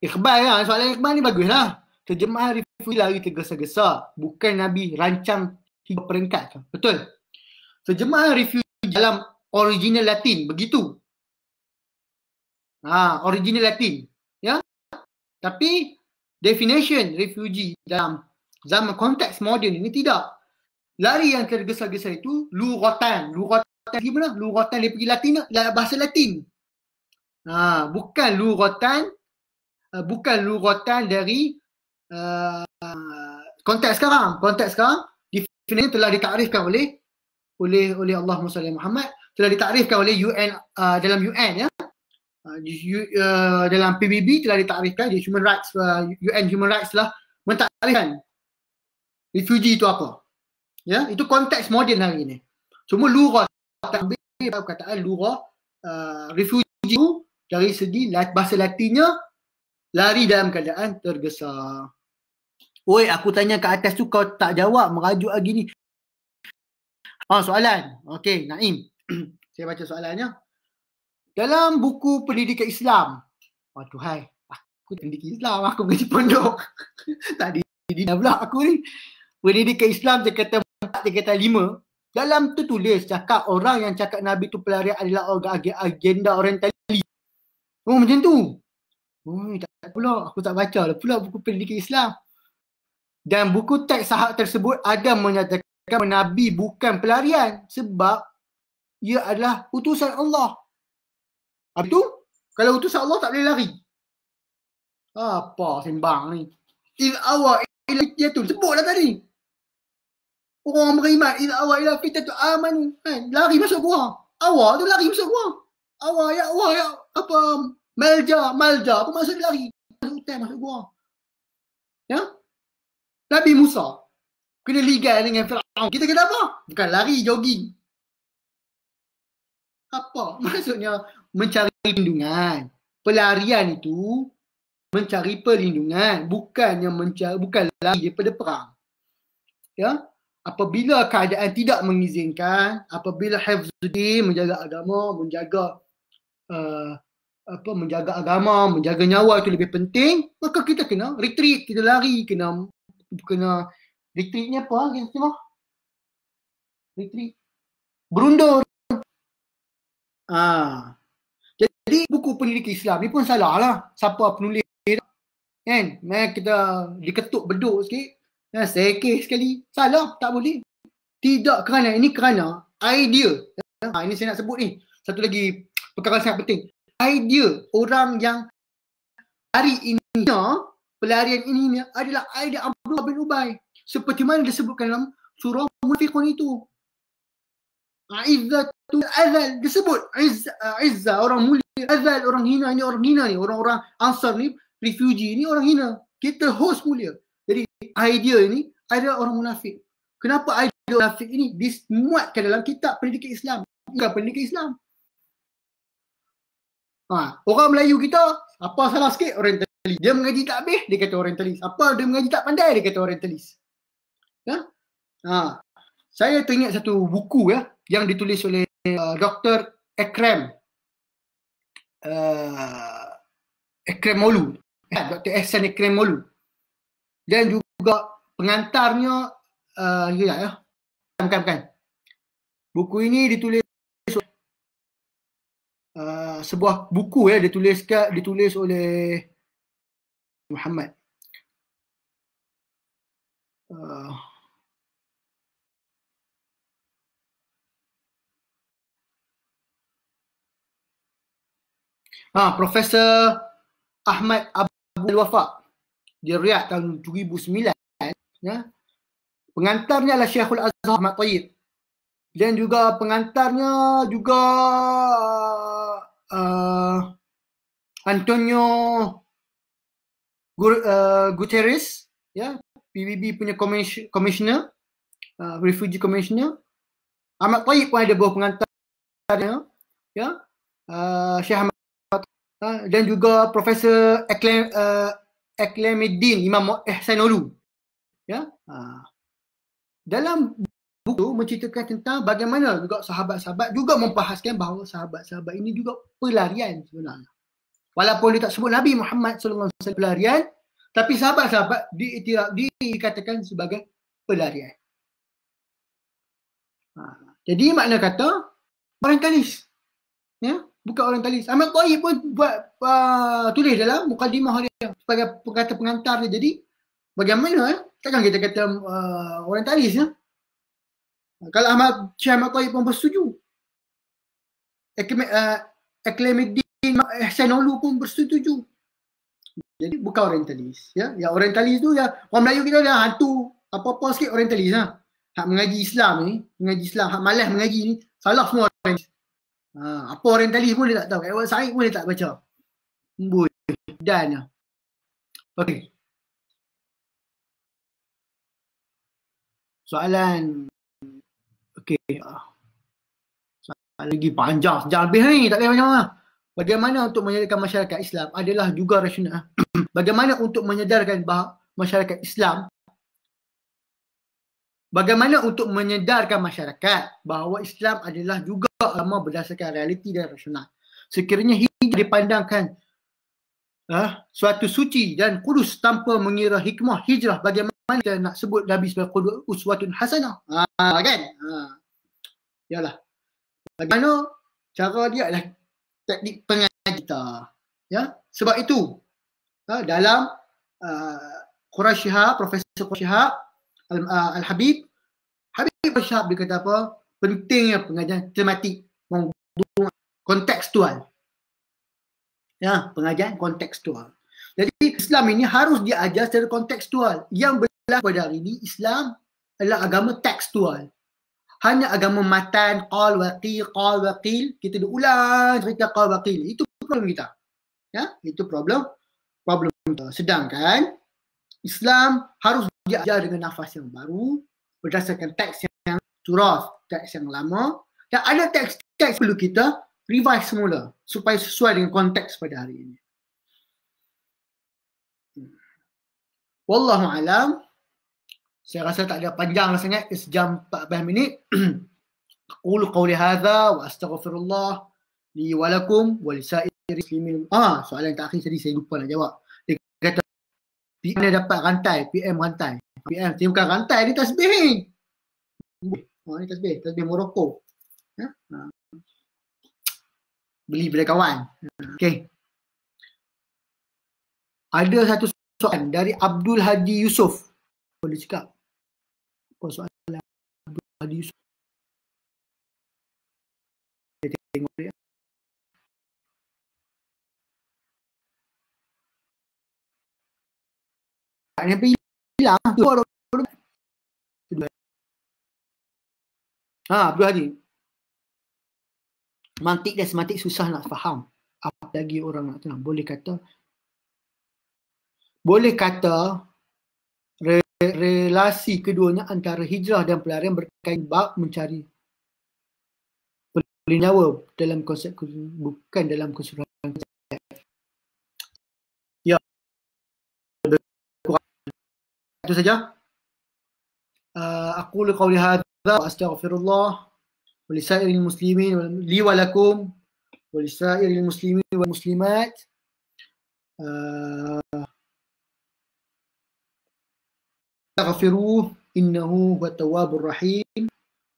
Ikhbar lah. Soalan Ikhbar ni bagus lah. Terjemah Arifi lari tergesa-gesa. Bukan Nabi rancang hingga peringkat. Betul? Terjemah Arifi dalam original Latin. Begitu. Ha, original Latin. Ya? Tapi definition refugee dalam zaman konteks moden ini tidak. Lari yang tergesa-gesa itu lurotan. Lurotan gimana? Lurotan dia pergi Latin lah. Bahasa Latin. Ha, bukan lurotan Eh, bukan luruatan dari uh, eh, konteks sekarang. Konteks sekarang definisi telah ditakrifkan oleh oleh oleh Allah Subhanahu Muhammad telah ditakrifkan oleh UN uh, eh, dalam UN ya. Uh, U, uh, dalam PBB telah ditakrifkan di Human Rights uh, UN Human Rights lah mentakrifkan refugee itu apa. Ya, itu konteks moden hari ini. Semua lurah tak ambil perkataan lurah uh, refugee itu dari segi bahasa latinnya lari dalam keadaan tergesa. Oi, aku tanya ke atas tu kau tak jawab, merajuk lagi ni. Ha, soalan. Okey, Naim. *clears throat* Saya baca soalannya. Dalam buku pendidikan Islam. Waduh, hai. Aku pendidikan Islam, aku mengaji pondok. *laughs* Tadi di pula aku ni. Pendidikan Islam dia kata empat, dia kata lima. Dalam tu tulis cakap orang yang cakap Nabi tu pelarian adalah agenda orientalis. Oh, macam tu. Ui, tak pula. Aku tak baca lah pula buku pendidikan Islam. Dan buku teks sahab tersebut ada menyatakan Nabi bukan pelarian sebab ia adalah utusan Allah. Apa tu? Kalau utusan Allah tak boleh lari. Apa sembang ni? Ila awa ila fitiatun. Sebutlah tadi. Orang beriman. ila awa ila fitiatun. Aman. Kan? Lari masuk gua. Awa tu lari masuk gua. Awa ya Allah ya apa Malja, Malja pun masuk dia lari. Masuk hutan, masuk gua. Ya? Nabi Musa kena ligai dengan Fir'aun. Kita kata apa? Bukan lari, jogging. Apa? *laughs* Maksudnya mencari perlindungan, Pelarian itu mencari perlindungan. Bukannya mencari, bukan lari daripada perang. Ya? Apabila keadaan tidak mengizinkan, apabila Hafizuddin menjaga agama, menjaga uh, apa menjaga agama, menjaga nyawa itu lebih penting, maka kita kena retreat, kita lari, kena kena retreatnya apa? Ah, kita tengok. Retreat. Berundur. Ah. Jadi buku pendidik Islam ni pun salah lah. Siapa penulis Kan? Mari kita diketuk beduk sikit. Ya, sekeh sekali. Salah. Tak boleh. Tidak kerana. Ini kerana idea. Ha, ini saya nak sebut ni. Satu lagi perkara sangat penting idea orang yang hari ini pelarian ini adalah idea Abdullah bin Ubay seperti mana disebutkan dalam surah Munafiqun itu Izzatu Azal disebut uh, Izzah orang mulia Azal orang hina ini orang hina ni orang-orang Ansar ni refugee ni orang hina kita host mulia jadi idea ini adalah orang munafik kenapa idea munafik ini dimuatkan dalam kitab pendidikan Islam bukan pendidikan Islam Ha, orang Melayu kita, apa salah sikit orientalis. Dia mengaji tak habis, dia kata orientalis. Apa dia mengaji tak pandai, dia kata orientalis. Ha? Ha. Saya teringat satu buku ya yang ditulis oleh uh, Dr. Ekrem. Uh, Ekrem Molu. Ya, Dr. Ehsan Ekrem Molu. Dan juga pengantarnya, uh, ya, ya. Bukan, bukan. Buku ini ditulis sebuah buku ya eh, ditulis ditulis oleh Muhammad. Uh, Ha, Profesor Ahmad Abdul Wafa di Riyadh tahun 2009 ya. Pengantarnya adalah Syekhul Azhar Ahmad Tayyib. Dan juga pengantarnya juga uh, Antonio Gu- uh, Guterres ya yeah, PBB punya komis- commissioner uh, refugee commissioner Ahmad Taib pun ada buah pengantar dia, ya yeah, uh, Syekh uh, ya, dan juga Profesor Eklem uh, Eklemeddin Imam Ehsanolu ya yeah, uh, dalam itu menceritakan tentang bagaimana juga sahabat-sahabat juga membahaskan bahawa sahabat-sahabat ini juga pelarian sebenarnya. Walaupun dia tak sebut Nabi Muhammad SAW pelarian, tapi sahabat-sahabat diiktiraf, dikatakan sebagai pelarian. Ha. Jadi makna kata orang talis. Ya? Bukan orang talis. Ahmad Tawih pun buat uh, tulis dalam Muqaddimah Haria sebagai perkata pengantar dia. Jadi bagaimana ya? Takkan kita kata uh, orang talis ya? Kalau Ahmad Syekh Ahmad Taib pun bersetuju. Eklemiddin eh, Ehsanulu pun bersetuju. Jadi bukan orientalis. Ya, ya orientalis tu ya orang Melayu kita dah hantu apa-apa sikit orientalis. Ha? Hak mengaji Islam ni, mengaji Islam, hak malas mengaji ni, salah semua orientalis. Ha, apa orientalis pun dia tak tahu. Kat Said pun dia tak baca. Mbuy. Dan ya. Okay. Soalan Okey. Uh, lagi panjang. Jangan lebih ni. Tak payah panjang lah. Bagaimana untuk menyedarkan masyarakat Islam adalah juga rasional. Ah, *clears throat* bagaimana untuk menyedarkan bah- masyarakat Islam Bagaimana untuk menyedarkan masyarakat bahawa Islam adalah juga agama berdasarkan realiti dan rasional. Sekiranya hijrah dipandangkan uh, suatu suci dan kudus tanpa mengira hikmah hijrah bagaimana kita nak sebut Nabi sebagai kudus uswatun hasanah. Ha, kan? ialah bagaimana cara dia adalah teknik pengajian kita. Ya, sebab itu ya, dalam uh, Quran Syihab, Profesor Quran Syihab, Al- uh, Al-Habib, Habib Quran Syihab dia apa? Pentingnya pengajian tematik mengandung kontekstual. Ya, pengajian kontekstual. Jadi Islam ini harus diajar secara kontekstual. Yang berlaku pada hari ini Islam adalah agama tekstual hanya agama matan qal waqil qal waqil kita dah ulang cerita qal waqil itu problem kita ya itu problem problem kita sedangkan Islam harus diajar dengan nafas yang baru berdasarkan teks yang turas teks yang lama dan ada teks-teks perlu kita revise semula supaya sesuai dengan konteks pada hari ini hmm. Wallahu a'lam saya rasa tak ada panjang lah sangat sejam 40 minit *clears throat* qul qawli hadha wa astaghfirullah li wa lakum wa li ah soalan yang terakhir tadi saya lupa nak jawab dia kata PM dapat rantai PM rantai PM dia bukan rantai dia tasbih ni oh ni tasbih tasbih Morocco ya? Ha. beli pada kawan okey ada satu soalan dari Abdul Hadi Yusof boleh cakap persoalan pribadi kita tengok dia tak ha Abdul Hadi mantik dan semantik susah nak faham apa lagi orang nak tahu. boleh kata boleh kata relasi keduanya antara hijrah dan pelarian berkait bab mencari pelindawa dalam konsep bukan dalam keseluruhan ya itu saja uh, ah, aku lu qawli hadza wa astaghfirullah wa muslimin liwalakum, li muslimin wa muslimat uh, فاستغفروه إنه هو التواب الرحيم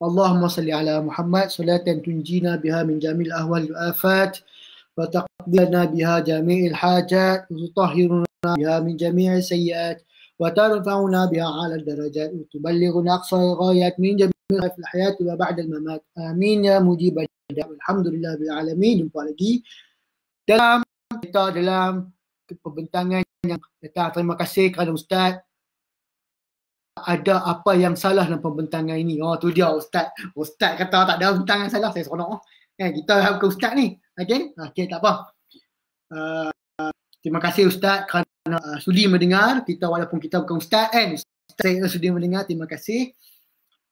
اللهم صل على محمد صلاة تنجينا بها من جميع الأهوال والآفات وتقضينا بها جميع الحاجات وتطهرنا بها من جميع السيئات وترفعنا بها على الدرجات وتبلغنا أقصى الغايات من جميع في الحياة وبعد الممات آمين يا مجيب الدعوة Alhamdulillah Bila Alamin dalam kita dalam pembentangan yang kita terima kasih kerana Ustaz ada apa yang salah dalam pembentangan ini. Oh tu dia ustaz. Ustaz kata tak ada pembentangan salah. Saya seronok. Eh, kita harap ke ustaz ni. Okay? Okay tak apa. Uh, terima kasih ustaz kerana uh, sudi mendengar. Kita walaupun kita bukan ustaz kan. Eh, ustaz saya sudi mendengar. Terima kasih.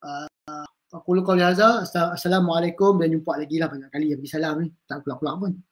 Uh, Assalamualaikum dan jumpa lagi lah banyak kali. Yang salam ni. Tak pulak-pulak pun.